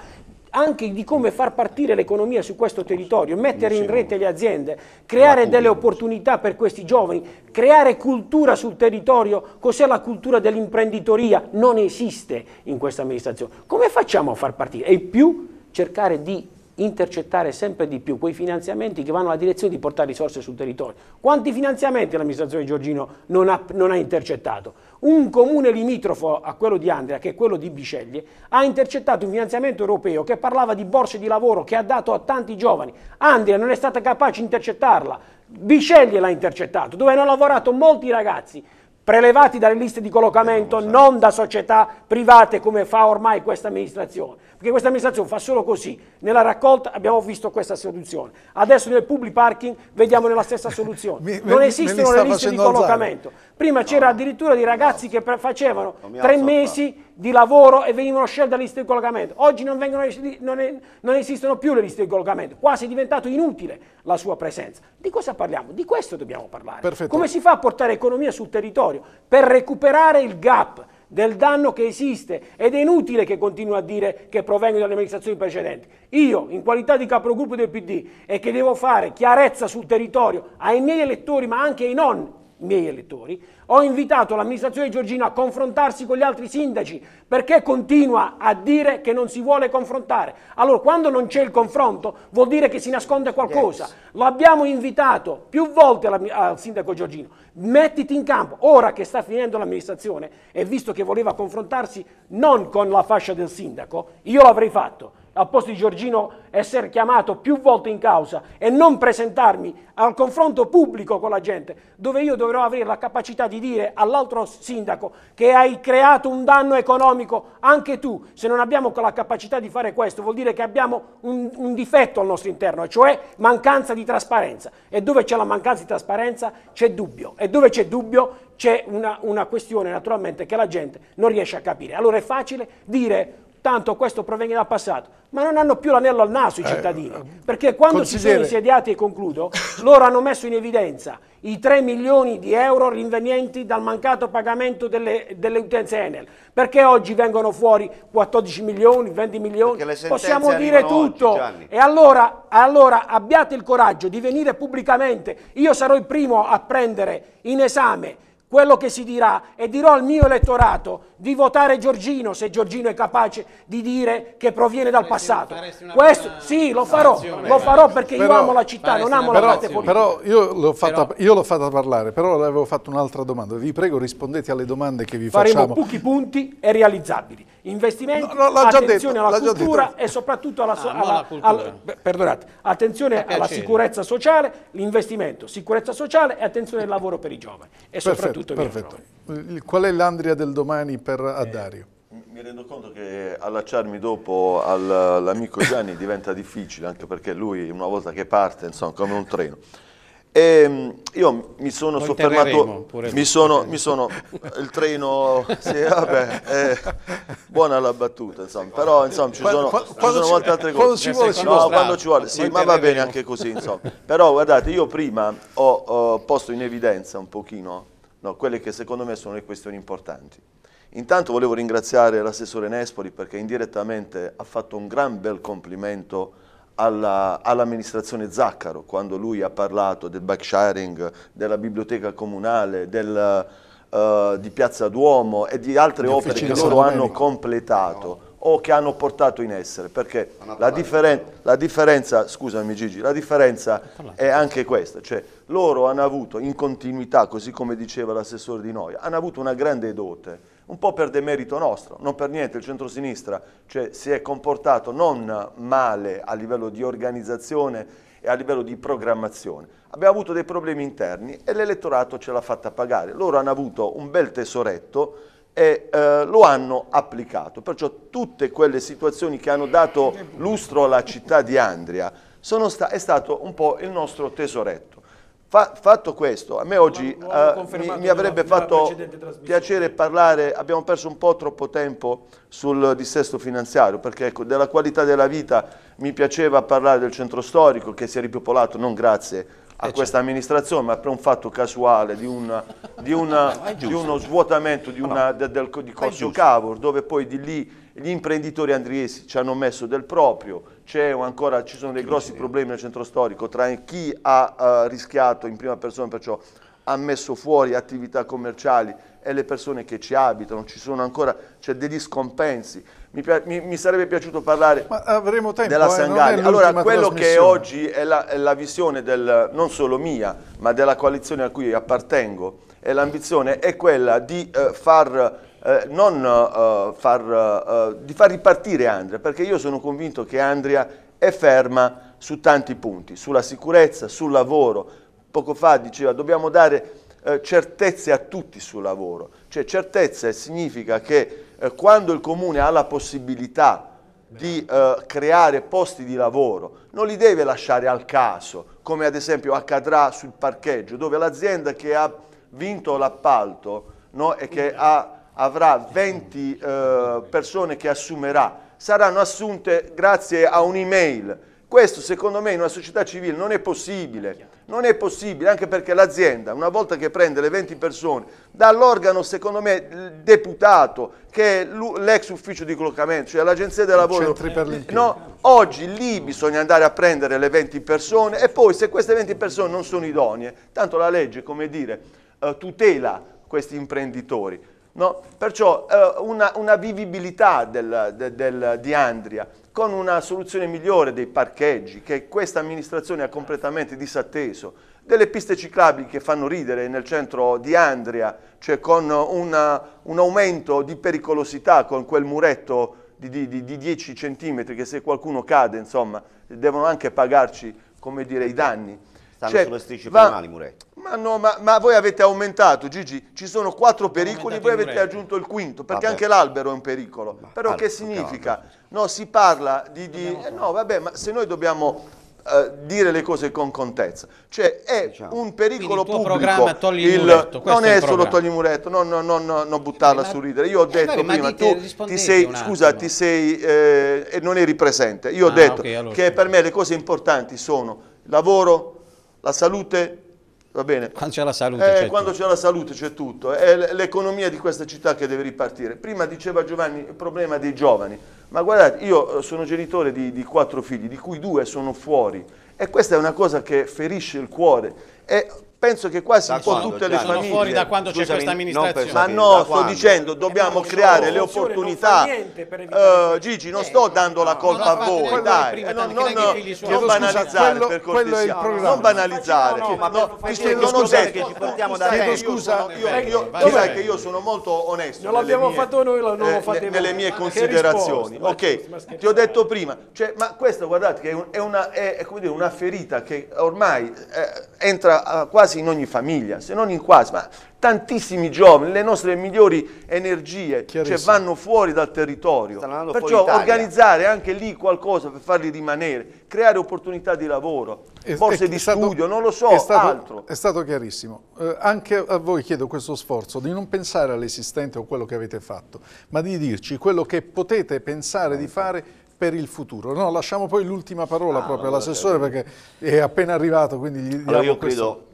anche di come far partire l'economia su questo territorio, mettere in rete le aziende, creare delle opportunità per questi giovani, creare cultura sul territorio, cos'è la cultura dell'imprenditoria? Non esiste in questa amministrazione. Come facciamo a far partire? E più cercare di intercettare sempre di più quei finanziamenti che vanno alla direzione di portare risorse sul territorio. Quanti finanziamenti l'amministrazione Giorgino non ha, non ha intercettato? un comune limitrofo a quello di Andria, che è quello di Biceglie, ha intercettato un finanziamento europeo che parlava di borse di lavoro che ha dato a tanti giovani. Andria non è stata capace di intercettarla, Biceglie l'ha intercettato, dove hanno lavorato molti ragazzi prelevati dalle liste di collocamento, non da società private come fa ormai questa amministrazione perché questa amministrazione fa solo così. Nella raccolta abbiamo visto questa soluzione. Adesso nel public parking vediamo la stessa soluzione. mi, non mi, esistono le liste di collocamento. Alzare. Prima no. c'era ah. addirittura dei ragazzi che facevano tre mesi fatto. di lavoro e venivano scelte dalle liste di collocamento. Oggi non, vengono, non, è, non esistono più le liste di collocamento. Quasi è diventato inutile la sua presenza. Di cosa parliamo? Di questo dobbiamo parlare. Perfetto. Come si fa a portare economia sul territorio per recuperare il gap del danno che esiste ed è inutile che continui a dire che provengo dalle amministrazioni precedenti. Io, in qualità di capogruppo del PD e che devo fare chiarezza sul territorio ai miei elettori ma anche ai non, miei elettori, ho invitato l'amministrazione Giorgina a confrontarsi con gli altri sindaci perché continua a dire che non si vuole confrontare. Allora, quando non c'è il confronto vuol dire che si nasconde qualcosa. Yes. L'abbiamo invitato più volte al sindaco Giorgino, mettiti in campo. Ora che sta finendo l'amministrazione e visto che voleva confrontarsi non con la fascia del sindaco, io l'avrei fatto al posto di Giorgino essere chiamato più volte in causa e non presentarmi al confronto pubblico con la gente, dove io dovrò avere la capacità di dire all'altro sindaco che hai creato un danno economico anche tu, se non abbiamo la capacità di fare questo vuol dire che abbiamo un, un difetto al nostro interno, cioè mancanza di trasparenza e dove c'è la mancanza di trasparenza c'è dubbio e dove c'è dubbio c'è una, una questione naturalmente che la gente non riesce a capire. Allora è facile dire tanto questo proviene dal passato, ma non hanno più l'anello al naso i eh, cittadini, eh, perché quando considere... si sono insediati, e concludo, loro hanno messo in evidenza i 3 milioni di euro rinvenienti dal mancato pagamento delle, delle utenze Enel, perché oggi vengono fuori 14 milioni, 20 milioni, possiamo dire tutto, oggi, e allora, allora abbiate il coraggio di venire pubblicamente, io sarò il primo a prendere in esame quello che si dirà e dirò al mio elettorato di votare Giorgino se Giorgino è capace di dire che proviene dal passato. Questo sì, lo farò, lo farò perché però, io amo la città, non amo la parte politica. Però io l'ho fatta, fatta, parlare, però le avevo fatto un'altra domanda. Vi prego rispondete alle domande che vi Faremo facciamo. Faremo pochi punti e realizzabili. Investimenti, no, no, attenzione detto, alla cultura detto. e soprattutto alla, ah, so, ah, alla, alla, alla perdonate, attenzione alla sicurezza sociale, l'investimento, sicurezza sociale e attenzione al lavoro per i giovani. E soprattutto perfetto, soprattutto perfetto. Qual è l'Andria del domani per eh, Addario? Mi rendo conto che allacciarmi dopo all'amico Gianni diventa difficile, anche perché lui una volta che parte, insomma, come un treno. E ehm, io mi sono Poi soffermato, mi sono, mi sono, il treno, sì, vabbè, eh, buona la battuta, insomma, però insomma ci sono, ci sono molte altre cose. Quando ci vuole, ci vuole. No, quando ci vuole, sì, ma va bene anche così, insomma. Però guardate, io prima ho, ho eh, posto in evidenza un pochino no, quelle che secondo me sono le questioni importanti. Intanto volevo ringraziare l'assessore Nespoli perché indirettamente ha fatto un gran bel complimento all'amministrazione all Zaccaro quando lui ha parlato del bike sharing, della biblioteca comunale, del, uh, di Piazza Duomo e di altre di opere che loro hanno completato. No o che hanno portato in essere, perché la, differen la, differenza, scusami Gigi, la differenza è anche questa, cioè loro hanno avuto in continuità, così come diceva l'assessore Di Noia, hanno avuto una grande dote, un po' per demerito nostro, non per niente il centrosinistra cioè, si è comportato non male a livello di organizzazione e a livello di programmazione. Abbiamo avuto dei problemi interni e l'elettorato ce l'ha fatta pagare. Loro hanno avuto un bel tesoretto e eh, lo hanno applicato. Perciò tutte quelle situazioni che hanno dato lustro alla città di Andria sta è stato un po' il nostro tesoretto. Fa, fatto questo, a me oggi uh, mi, mi, avrebbe nella, fatto nella piacere parlare, abbiamo perso un po' troppo tempo sul dissesto finanziario, perché ecco, della qualità della vita mi piaceva parlare del centro storico che si è ripopolato non grazie eh, a eh questa amministrazione, ma per un fatto casuale di, una, di, una, di uno svuotamento di, una, no, del, di Corso Cavour, dove poi di lì gli imprenditori andriesi ci hanno messo del proprio, ancora, ci sono dei grossi problemi nel centro storico tra chi ha uh, rischiato in prima persona, perciò ha messo fuori attività commerciali e le persone che ci abitano, ci sono ancora cioè, degli scompensi. Mi, mi, mi, sarebbe piaciuto parlare tempo, della eh, Sangalli. Eh, allora, quello che è oggi è la, è la visione del, non solo mia, ma della coalizione a cui appartengo, è l'ambizione è quella di eh, far eh, non, eh, far, eh, di far ripartire Andria, perché io sono convinto che Andria è ferma su tanti punti, sulla sicurezza, sul lavoro. Poco fa diceva dobbiamo dare eh, certezze a tutti sul lavoro, cioè certezze significa che eh, quando il comune ha la possibilità di eh, creare posti di lavoro, non li deve lasciare al caso, come ad esempio accadrà sul parcheggio, dove l'azienda che ha vinto l'appalto no, e che ha avrà 20 eh, persone che assumerà, saranno assunte grazie a un'email. Questo secondo me in una società civile non è possibile, non è possibile anche perché l'azienda una volta che prende le 20 persone dall'organo secondo me deputato che è l'ex ufficio di collocamento, cioè l'agenzia del lavoro, no, oggi lì bisogna andare a prendere le 20 persone e poi se queste 20 persone non sono idonee, tanto la legge come dire, eh, tutela questi imprenditori. No? Perciò eh, una, una, vivibilità del, del, del, di Andria con una soluzione migliore dei parcheggi che questa amministrazione ha completamente disatteso, delle piste ciclabili che fanno ridere nel centro di Andria, cioè con una, un aumento di pericolosità con quel muretto di, di, di 10 cm che se qualcuno cade insomma devono anche pagarci dire, i danni. Stanno cioè, sulle strisce va, penali, Muretti. Ma no, ma, ma, voi avete aumentato, Gigi, ci sono quattro pericoli, voi avete Muretti. aggiunto il quinto, perché vabbè. anche l'albero è un pericolo. Ma, Però che significa? No, si parla di... di eh, no, vabbè, ma se noi dobbiamo Uh, dire le cose con contezza. Cioè è diciamo. un pericolo Quindi il pubblico. Togli il, muretto, non è, il solo togli il muretto, non, no, no, no buttarla eh, ma, sul ridere. Io ho eh, detto eh, prima, tu ti sei, scusa, ti sei, eh, non eri presente. Io ho ah, detto okay, allora, che sì. per me le cose importanti sono lavoro, la salute va bene. Quando c'è la salute, eh, c'è, quando c'è la salute c'è tutto. È l'economia di questa città che deve ripartire. Prima diceva Giovanni il problema dei giovani, ma guardate, io eh, sono genitore di, di quattro figli, di cui due sono fuori. E questa è una cosa che ferisce il cuore. E penso che quasi da un po' tutte già. le sono famiglie fuori da quando c'è questa amministrazione ma no sto dicendo dobbiamo creare le opportunità uh, Gigi non sto dando la colpa a voi dai eh, non, non, non banalizzare quello, per cortesia non banalizzare no, ma no, non ho detto ci portiamo da chiedo scusa io sai che io sono molto onesto non l'abbiamo fatto noi non lo fate nelle mie considerazioni ok ti ho detto prima cioè, ma questo guardate che è una ferita che ormai entra quasi quasi in ogni famiglia, se non in quasi, ma tantissimi giovani, le nostre migliori energie cioè, vanno fuori dal territorio. Perciò organizzare anche lì qualcosa per farli rimanere, creare opportunità di lavoro, è, borse è, di è studio, non lo so, è stato, altro. È stato chiarissimo. Eh, anche a voi chiedo questo sforzo di non pensare all'esistente o quello che avete fatto, ma di dirci quello che potete pensare di ecco. fare per il futuro. No, lasciamo poi l'ultima parola ah, proprio all'assessore certo. perché è appena arrivato, quindi gli allora diamo io questo. credo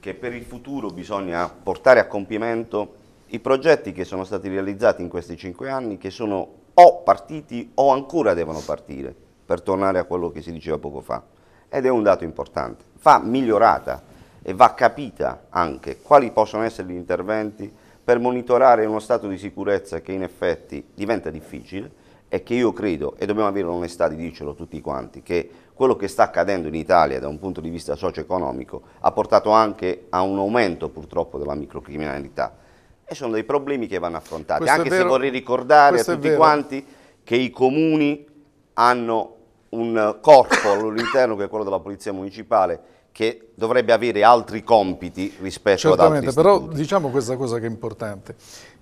che per il futuro bisogna portare a compimento i progetti che sono stati realizzati in questi cinque anni, che sono o partiti o ancora devono partire, per tornare a quello che si diceva poco fa. Ed è un dato importante. Va migliorata e va capita anche quali possono essere gli interventi per monitorare uno stato di sicurezza che in effetti diventa difficile e che io credo, e dobbiamo avere l'onestà di dircelo tutti quanti, che quello che sta accadendo in Italia da un punto di vista socio-economico ha portato anche a un aumento purtroppo della microcriminalità e sono dei problemi che vanno affrontati, questo anche vero, se vorrei ricordare a tutti quanti che i comuni hanno un corpo all'interno che è quello della Polizia Municipale che dovrebbe avere altri compiti rispetto Certamente, ad altri Certamente, però diciamo questa cosa che è importante.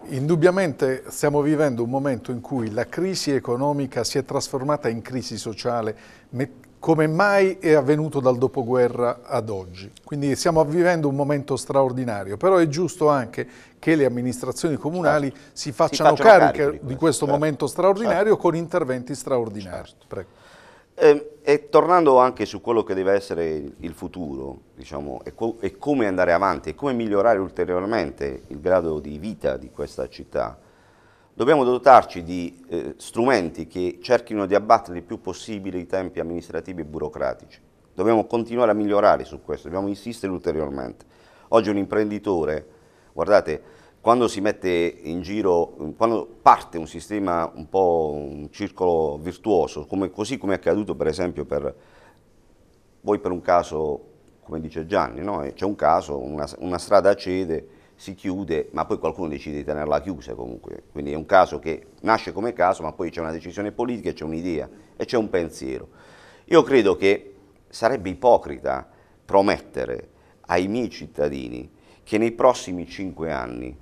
Indubbiamente stiamo vivendo un momento in cui la crisi economica si è trasformata in crisi sociale, mettendo come mai è avvenuto dal dopoguerra ad oggi. Quindi stiamo vivendo un momento straordinario, però è giusto anche che le amministrazioni comunali certo. si, facciano si, facciano carico, carico di questo, di questo certo. momento straordinario certo. con interventi straordinari. E, certo. ehm, e tornando anche su quello che deve essere il futuro, diciamo, e, co e come andare avanti, e come migliorare ulteriormente il grado di vita di questa città, dobbiamo dotarci di eh, strumenti che cerchino di abbattere il più possibile i tempi amministrativi e burocratici. Dobbiamo continuare a migliorare su questo, dobbiamo insistere ulteriormente. Oggi un imprenditore, guardate, quando si mette in giro, quando parte un sistema un po' un circolo virtuoso, come, così come è accaduto per esempio per voi per un caso, come dice Gianni, no? Eh, c'è un caso, una, una strada cede, si chiude, ma poi qualcuno decide di tenerla chiusa comunque. Quindi è un caso che nasce come caso, ma poi c'è una decisione politica, c'è un'idea e c'è un pensiero. Io credo che sarebbe ipocrita promettere ai miei cittadini che nei prossimi cinque anni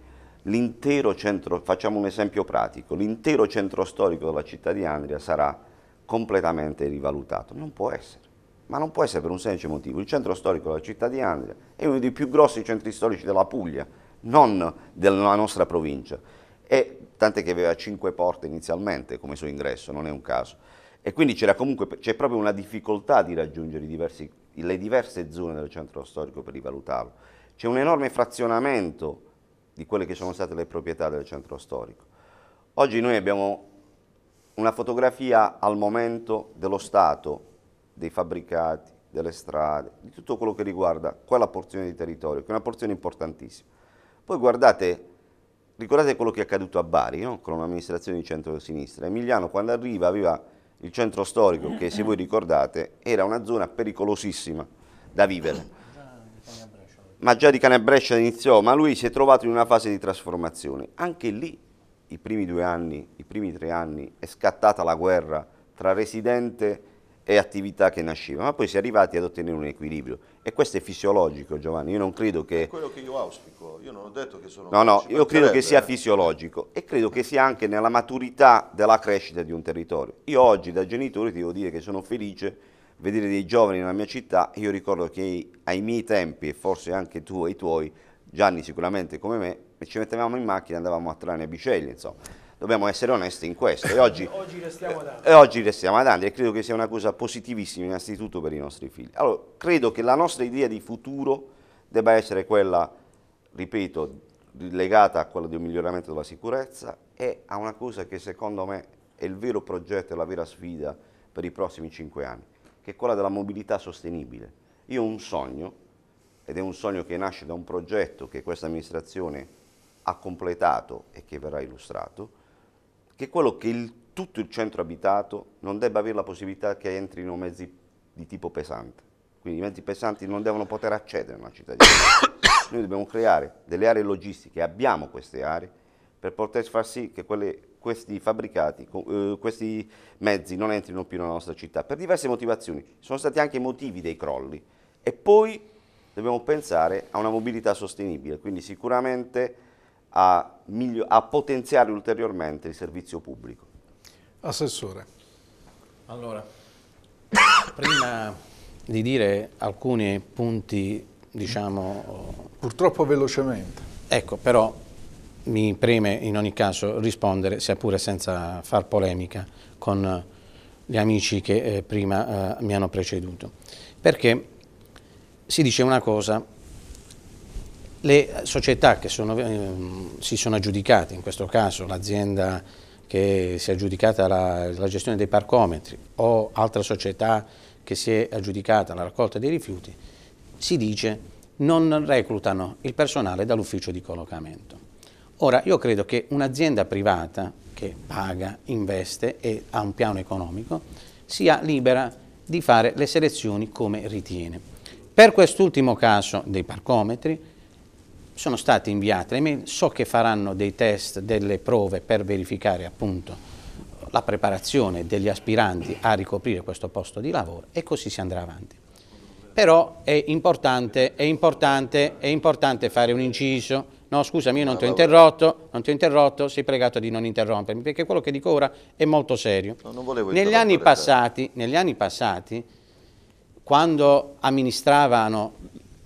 l'intero centro, facciamo un esempio pratico, l'intero centro storico della città di Andria sarà completamente rivalutato. Non può essere ma non può essere per un semplice motivo. Il centro storico della città di Andria è uno dei più grossi centri storici della Puglia, non della nostra provincia. E, tant'è che aveva cinque porte inizialmente come suo ingresso, non è un caso. E quindi c'era comunque, c'è proprio una difficoltà di raggiungere diversi, le diverse zone del centro storico per rivalutarlo. C'è un enorme frazionamento di quelle che sono state le proprietà del centro storico. Oggi noi abbiamo una fotografia al momento dello Stato dei fabbricati, delle strade, di tutto quello che riguarda quella porzione di territorio, che è una porzione importantissima. Poi guardate, ricordate quello che è accaduto a Bari, no? con un'amministrazione di centro-sinistra. Emiliano quando arriva aveva il centro storico, che se voi ricordate era una zona pericolosissima da vivere. Ma già di Cane Brescia iniziò, ma lui si è trovato in una fase di trasformazione. Anche lì, i primi due anni, i primi tre anni, è scattata la guerra tra residente e attività che nasceva, ma poi si è arrivati ad ottenere un equilibrio e questo è fisiologico Giovanni, io non credo che... È quello che io auspico, io non ho detto che sono... No, no, io credo che sia eh. fisiologico e credo che sia anche nella maturità della crescita di un territorio. Io oggi da genitore ti devo dire che sono felice vedere dei giovani nella mia città, io ricordo che ai miei tempi e forse anche tu e i tuoi, Gianni sicuramente come me, ci mettevamo in macchina e andavamo a Trani a Biceglie, insomma dobbiamo essere onesti in questo. E oggi, oggi restiamo ad Andria. E e credo che sia una cosa positivissima innanzitutto per i nostri figli. Allora, credo che la nostra idea di futuro debba essere quella, ripeto, legata a quella di un miglioramento della sicurezza e a una cosa che secondo me è il vero progetto e la vera sfida per i prossimi cinque anni, che è quella della mobilità sostenibile. Io ho un sogno, ed è un sogno che nasce da un progetto che questa amministrazione ha completato e che verrà illustrato, che quello che il, tutto il centro abitato non debba avere la possibilità che entrino mezzi di tipo pesante. Quindi i mezzi pesanti non devono poter accedere a una cittadinanza. Noi dobbiamo creare delle aree logistiche, abbiamo queste aree, per poter far sì che quelle, questi fabbricati, eh, questi mezzi non entrino più nella nostra città, per diverse motivazioni. Sono stati anche i motivi dei crolli. E poi dobbiamo pensare a una mobilità sostenibile, quindi sicuramente a, a potenziare ulteriormente il servizio pubblico. Assessore. Allora, prima di dire alcuni punti, diciamo... Purtroppo velocemente. Ecco, però mi preme in ogni caso rispondere, sia pure senza far polemica, con gli amici che eh, prima eh, mi hanno preceduto. Perché si dice una cosa le società che sono, ehm, si sono aggiudicate, in questo caso l'azienda che si è aggiudicata la, la gestione dei parcometri o altra società che si è aggiudicata la raccolta dei rifiuti, si dice non reclutano il personale dall'ufficio di collocamento. Ora, io credo che un'azienda privata che paga, investe e ha un piano economico sia libera di fare le selezioni come ritiene. Per quest'ultimo caso dei parcometri, sono state inviate so che faranno dei test, delle prove per verificare appunto la preparazione degli aspiranti a ricoprire questo posto di lavoro e così si andrà avanti. Però è importante, è importante, è importante fare un inciso, no scusami io non ti ho interrotto, non ti ho interrotto, sei pregato di non interrompermi perché quello che dico ora è molto serio. No, negli, anni passati, negli anni passati, quando amministravano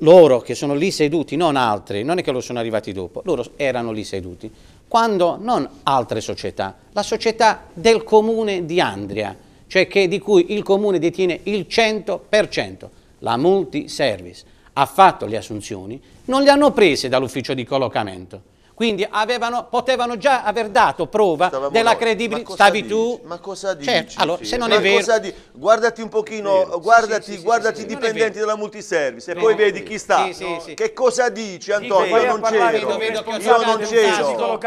loro che sono lì seduti, non altri, non è che lo sono arrivati dopo, loro erano lì seduti, quando non altre società, la società del comune di Andria, cioè che, di cui il comune detiene il 100%, la multiservice, ha fatto le assunzioni, non le hanno prese dall'ufficio di collocamento, quindi avevano, potevano già aver dato prova Stavamo della no. credibilità. Stavi dici? tu? Ma cosa certo, dici? Certo. Allora, se non è vero. Di... Guardati un pochino, guardati, sì, sì, guardati i dipendenti della multiservice e poi vedi chi sta. Che cosa dici Antonio? Io non c'ero. Io non c'ero.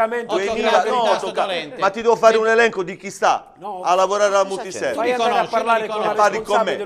ma ti devo fare un elenco di chi sta a lavorare alla multiservice. Vai a parlare con me.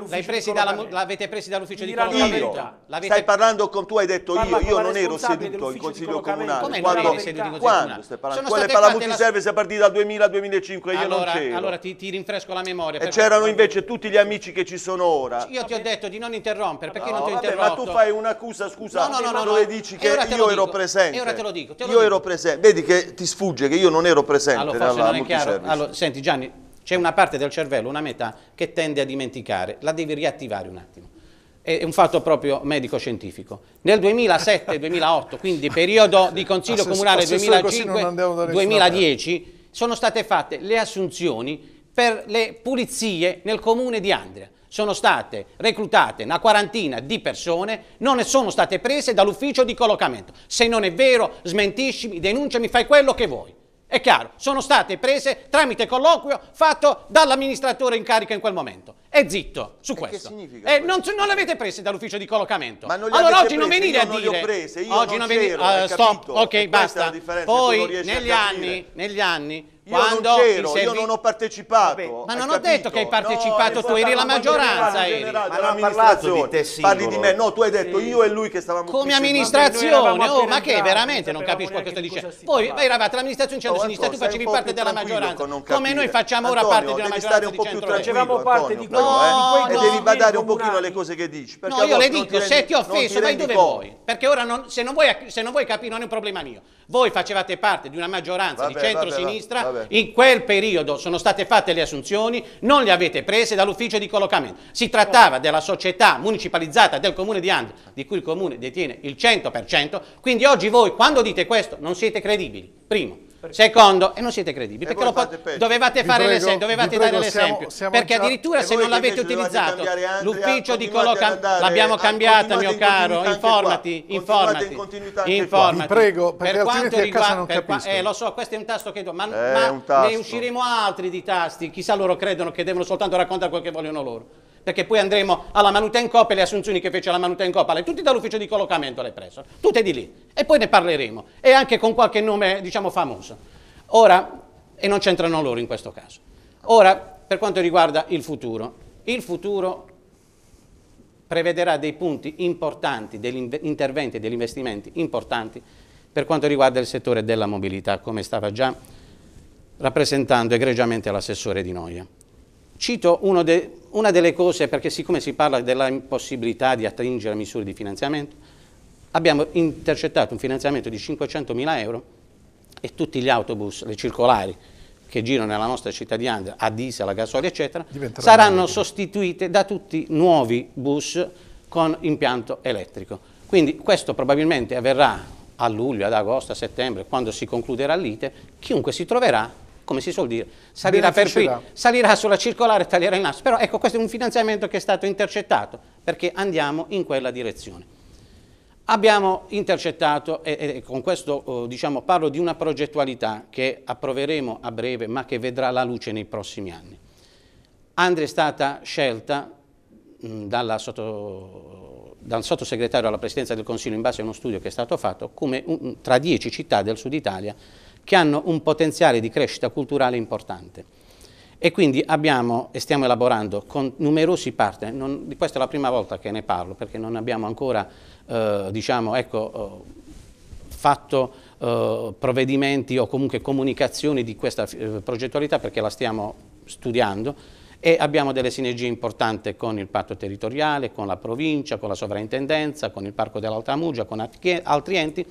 L'avete presi dall'ufficio di collocamento? Stai parlando con tu, hai detto io. Io non ero seduto in consiglio comunale. Quando sono sedi Quando stai parlando? Quale Palamutiserve la... Service è partita dal 2000-2005 io non c'ero. Allora ti, ti, rinfresco la memoria. E c'erano invece tutti gli amici che ci sono ora. Io ti ho detto di non interrompere perché no, non ti ho interrotto. ma tu fai un'accusa, scusa, no, no, no, dove no, dici che io ero presente. E ora te lo dico. Io ero presente. Vedi che ti sfugge che io non ero presente allora, nella multiservice. Allora, senti Gianni, c'è una parte del cervello, una metà, che tende a dimenticare. La devi riattivare un attimo è un fatto proprio medico-scientifico. Nel 2007-2008, quindi periodo di Consiglio Comunale 2005-2010, sono state fatte le assunzioni per le pulizie nel comune di Andria. Sono state reclutate una quarantina di persone, non sono state prese dall'ufficio di collocamento. Se non è vero, smentiscimi, denunciami, fai quello che vuoi. È chiaro, sono state prese tramite colloquio fatto dall'amministratore in carica in quel momento. E zitto su e questo. Che significa? Eh, questo? Non, non, le avete prese dall'ufficio di collocamento. Ma allora oggi prese, non venire a dire. Non le ho prese, io oggi non, non venire. Uh, eh, stop, ok, basta. Poi negli anni, negli anni io Quando non c'ero, servi... io non ho partecipato. Vabbè, ma non ho detto che hai partecipato no, tu, eri la maggioranza. Ma non parlato di te singolo. Parli di me, no, tu hai detto sì. io e lui che stavamo Come amministrazione, oh, ma che veramente non capisco che stai dicendo. Voi eravate l'amministrazione centro-sinistra, tu facevi parte della maggioranza. Come noi facciamo ora parte di una maggioranza di Facevamo parte di quello eh. e devi badare un pochino alle cose che dici. No, io le dico, se ti ho offeso, vai dove vuoi. Perché ora se non vuoi capire non è un problema mio. Voi facevate parte di una maggioranza di centro-sinistra Vabbè. In quel periodo sono state fatte le assunzioni, non le avete prese dall'ufficio di collocamento. Si trattava della società municipalizzata del comune di Andria, di cui il comune detiene il 100%, quindi oggi voi quando dite questo non siete credibili, primo. Secondo, e non siete credibili, perché pot- dovevate fare l'esempio, dovevate dare l'esempio, perché addirittura se non l'avete utilizzato, l'ufficio di collocazione l'abbiamo cambiata, mio caro, informati, informati, informati. prego, per quanto riguarda eh, lo so, questo è un tasto che do, ma, ne usciremo altri di tasti, chissà loro credono che devono soltanto raccontare quello che vogliono loro perché poi andremo alla Manutencoop e le assunzioni che fece la Manutencoop, tutti dall'ufficio di collocamento le presero, tutte di lì, e poi ne parleremo, e anche con qualche nome, diciamo, famoso. Ora, e non c'entrano loro in questo caso. Ora, per quanto riguarda il futuro, il futuro prevederà dei punti importanti, degli interventi e degli investimenti importanti per quanto riguarda il settore della mobilità, come stava già rappresentando egregiamente l'assessore Di Noia. Cito de, una delle cose, perché siccome si parla della impossibilità di attingere misure di finanziamento, abbiamo intercettato un finanziamento di 500.000 euro e tutti gli autobus, le circolari che girano nella nostra città di cittadinanza a diesel, a gasolio, eccetera, saranno sostituite da tutti nuovi bus con impianto elettrico. Quindi questo probabilmente avverrà a luglio, ad agosto, a settembre, quando si concluderà l'ite, chiunque si troverà come si suol dire, salirà, per prima, salirà sulla circolare e taglierà il nastro. Però ecco, questo è un finanziamento che è stato intercettato, perché andiamo in quella direzione. Abbiamo intercettato, e, e con questo eh, diciamo, parlo di una progettualità che approveremo a breve, ma che vedrà la luce nei prossimi anni. Andrea è stata scelta mh, mm, sotto, dal sottosegretario alla Presidenza del Consiglio in base a uno studio che è stato fatto come un, tra dieci città del sud Italia che hanno un potenziale di crescita culturale importante. E quindi abbiamo e stiamo elaborando con numerosi partner, non, questa è la prima volta che ne parlo perché non abbiamo ancora eh, diciamo, ecco, eh, fatto eh, provvedimenti o comunque comunicazioni di questa eh, progettualità perché la stiamo studiando e abbiamo delle sinergie importanti con il patto territoriale, con la provincia, con la sovrintendenza, con il Parco dell'Alta con altri enti,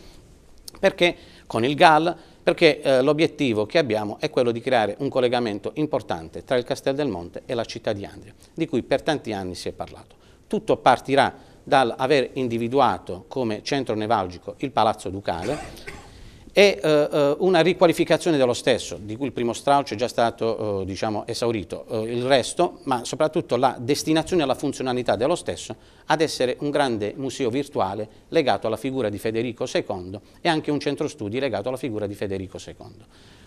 perché con il GAL perché eh, l'obiettivo che abbiamo è quello di creare un collegamento importante tra il Castel del Monte e la città di Andria, di cui per tanti anni si è parlato. Tutto partirà dall'aver individuato come centro nevalgico il Palazzo Ducale, e eh, eh, una riqualificazione dello stesso, di cui il primo stralcio è già stato eh, diciamo, esaurito, eh, il resto, ma soprattutto la destinazione alla funzionalità dello stesso ad essere un grande museo virtuale legato alla figura di Federico II e anche un centro studi legato alla figura di Federico II.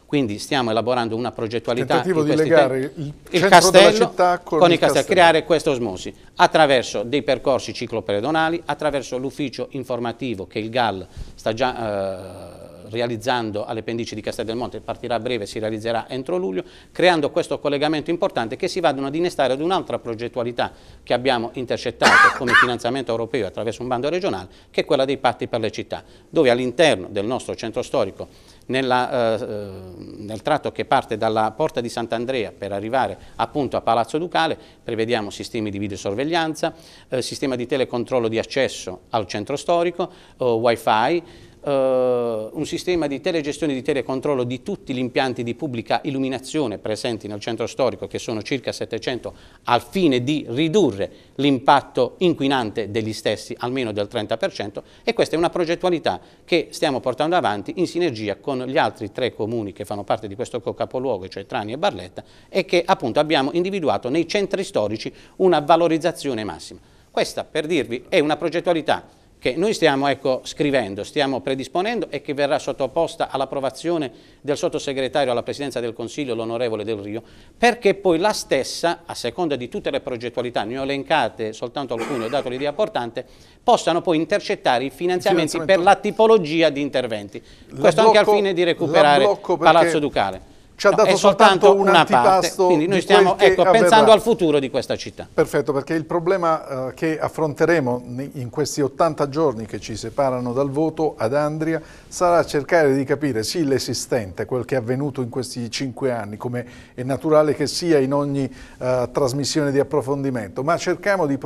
Quindi stiamo elaborando una progettualità Tentativo di legare il, il castello con, con il castello, creare questa osmosi attraverso dei percorsi ciclopedonali, attraverso l'ufficio informativo che il GAL sta già eh, realizzando alle pendici di Castel del Monte, partirà a breve, si realizzerà entro luglio, creando questo collegamento importante che si vadano ad innestare ad un'altra progettualità che abbiamo intercettato come finanziamento europeo attraverso un bando regionale, che è quella dei patti per le città, dove all'interno del nostro centro storico nella, eh, nel tratto che parte dalla Porta di Sant'Andrea per arrivare appunto a Palazzo Ducale prevediamo sistemi di videosorveglianza, eh, sistema di telecontrollo di accesso al centro storico, eh, wifi, eh, un sistema di telegestione e di telecontrollo di tutti gli impianti di pubblica illuminazione presenti nel centro storico, che sono circa 700, al fine di ridurre l'impatto inquinante degli stessi almeno del 30% e questa è una progettualità che stiamo portando avanti in sinergia con gli altri tre comuni che fanno parte di questo capoluogo, cioè Trani e Barletta, e che appunto abbiamo individuato nei centri storici una valorizzazione massima. Questa, per dirvi, è una progettualità che noi stiamo ecco, scrivendo, stiamo predisponendo e che verrà sottoposta all'approvazione del sottosegretario alla Presidenza del Consiglio, l'onorevole Del Rio, perché poi la stessa, a seconda di tutte le progettualità, ne ho elencate soltanto alcune, ho dato l'idea portante, possano poi intercettare i finanziamenti per la tipologia di interventi. La Questo blocco, anche al fine di recuperare Palazzo Ducale ci ha no, dato soltanto, soltanto un antipasto. Quindi noi stiamo ecco, pensando al futuro di questa città. Perfetto, perché il problema eh, che affronteremo in questi 80 giorni che ci separano dal voto ad Andria sarà cercare di capire sì l'esistente, quel che è avvenuto in questi 5 anni, come è naturale che sia in ogni eh, trasmissione di approfondimento, ma cerchiamo di,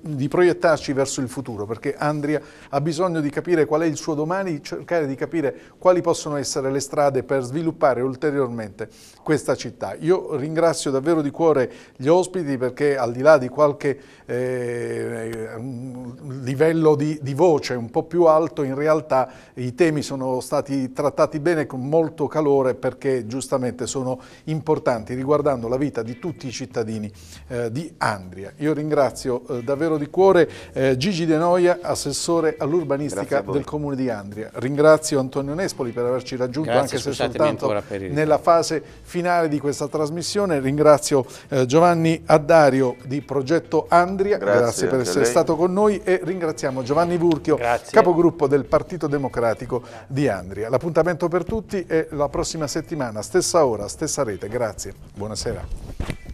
di proiettarci verso il futuro, perché Andria ha bisogno di capire qual è il suo domani, cercare di capire quali possono essere le strade per sviluppare ulteriormente ulteriormente questa città. Io ringrazio davvero di cuore gli ospiti perché al di là di qualche eh, livello di, di voce un po' più alto, in realtà i temi sono stati trattati bene con molto calore perché giustamente sono importanti riguardando la vita di tutti i cittadini eh, di Andria. Io ringrazio eh, davvero di cuore eh, Gigi De Noia, assessore all'urbanistica del Comune di Andria. Ringrazio Antonio Nespoli per averci raggiunto Grazie, anche se soltanto nella la fase finale di questa trasmissione. Ringrazio eh, Giovanni Addario di Progetto Andria, grazie, grazie per essere lei. stato con noi e ringraziamo Giovanni Burchio, grazie. capogruppo del Partito Democratico di Andria. L'appuntamento per tutti è la prossima settimana, stessa ora, stessa rete. Grazie, buonasera.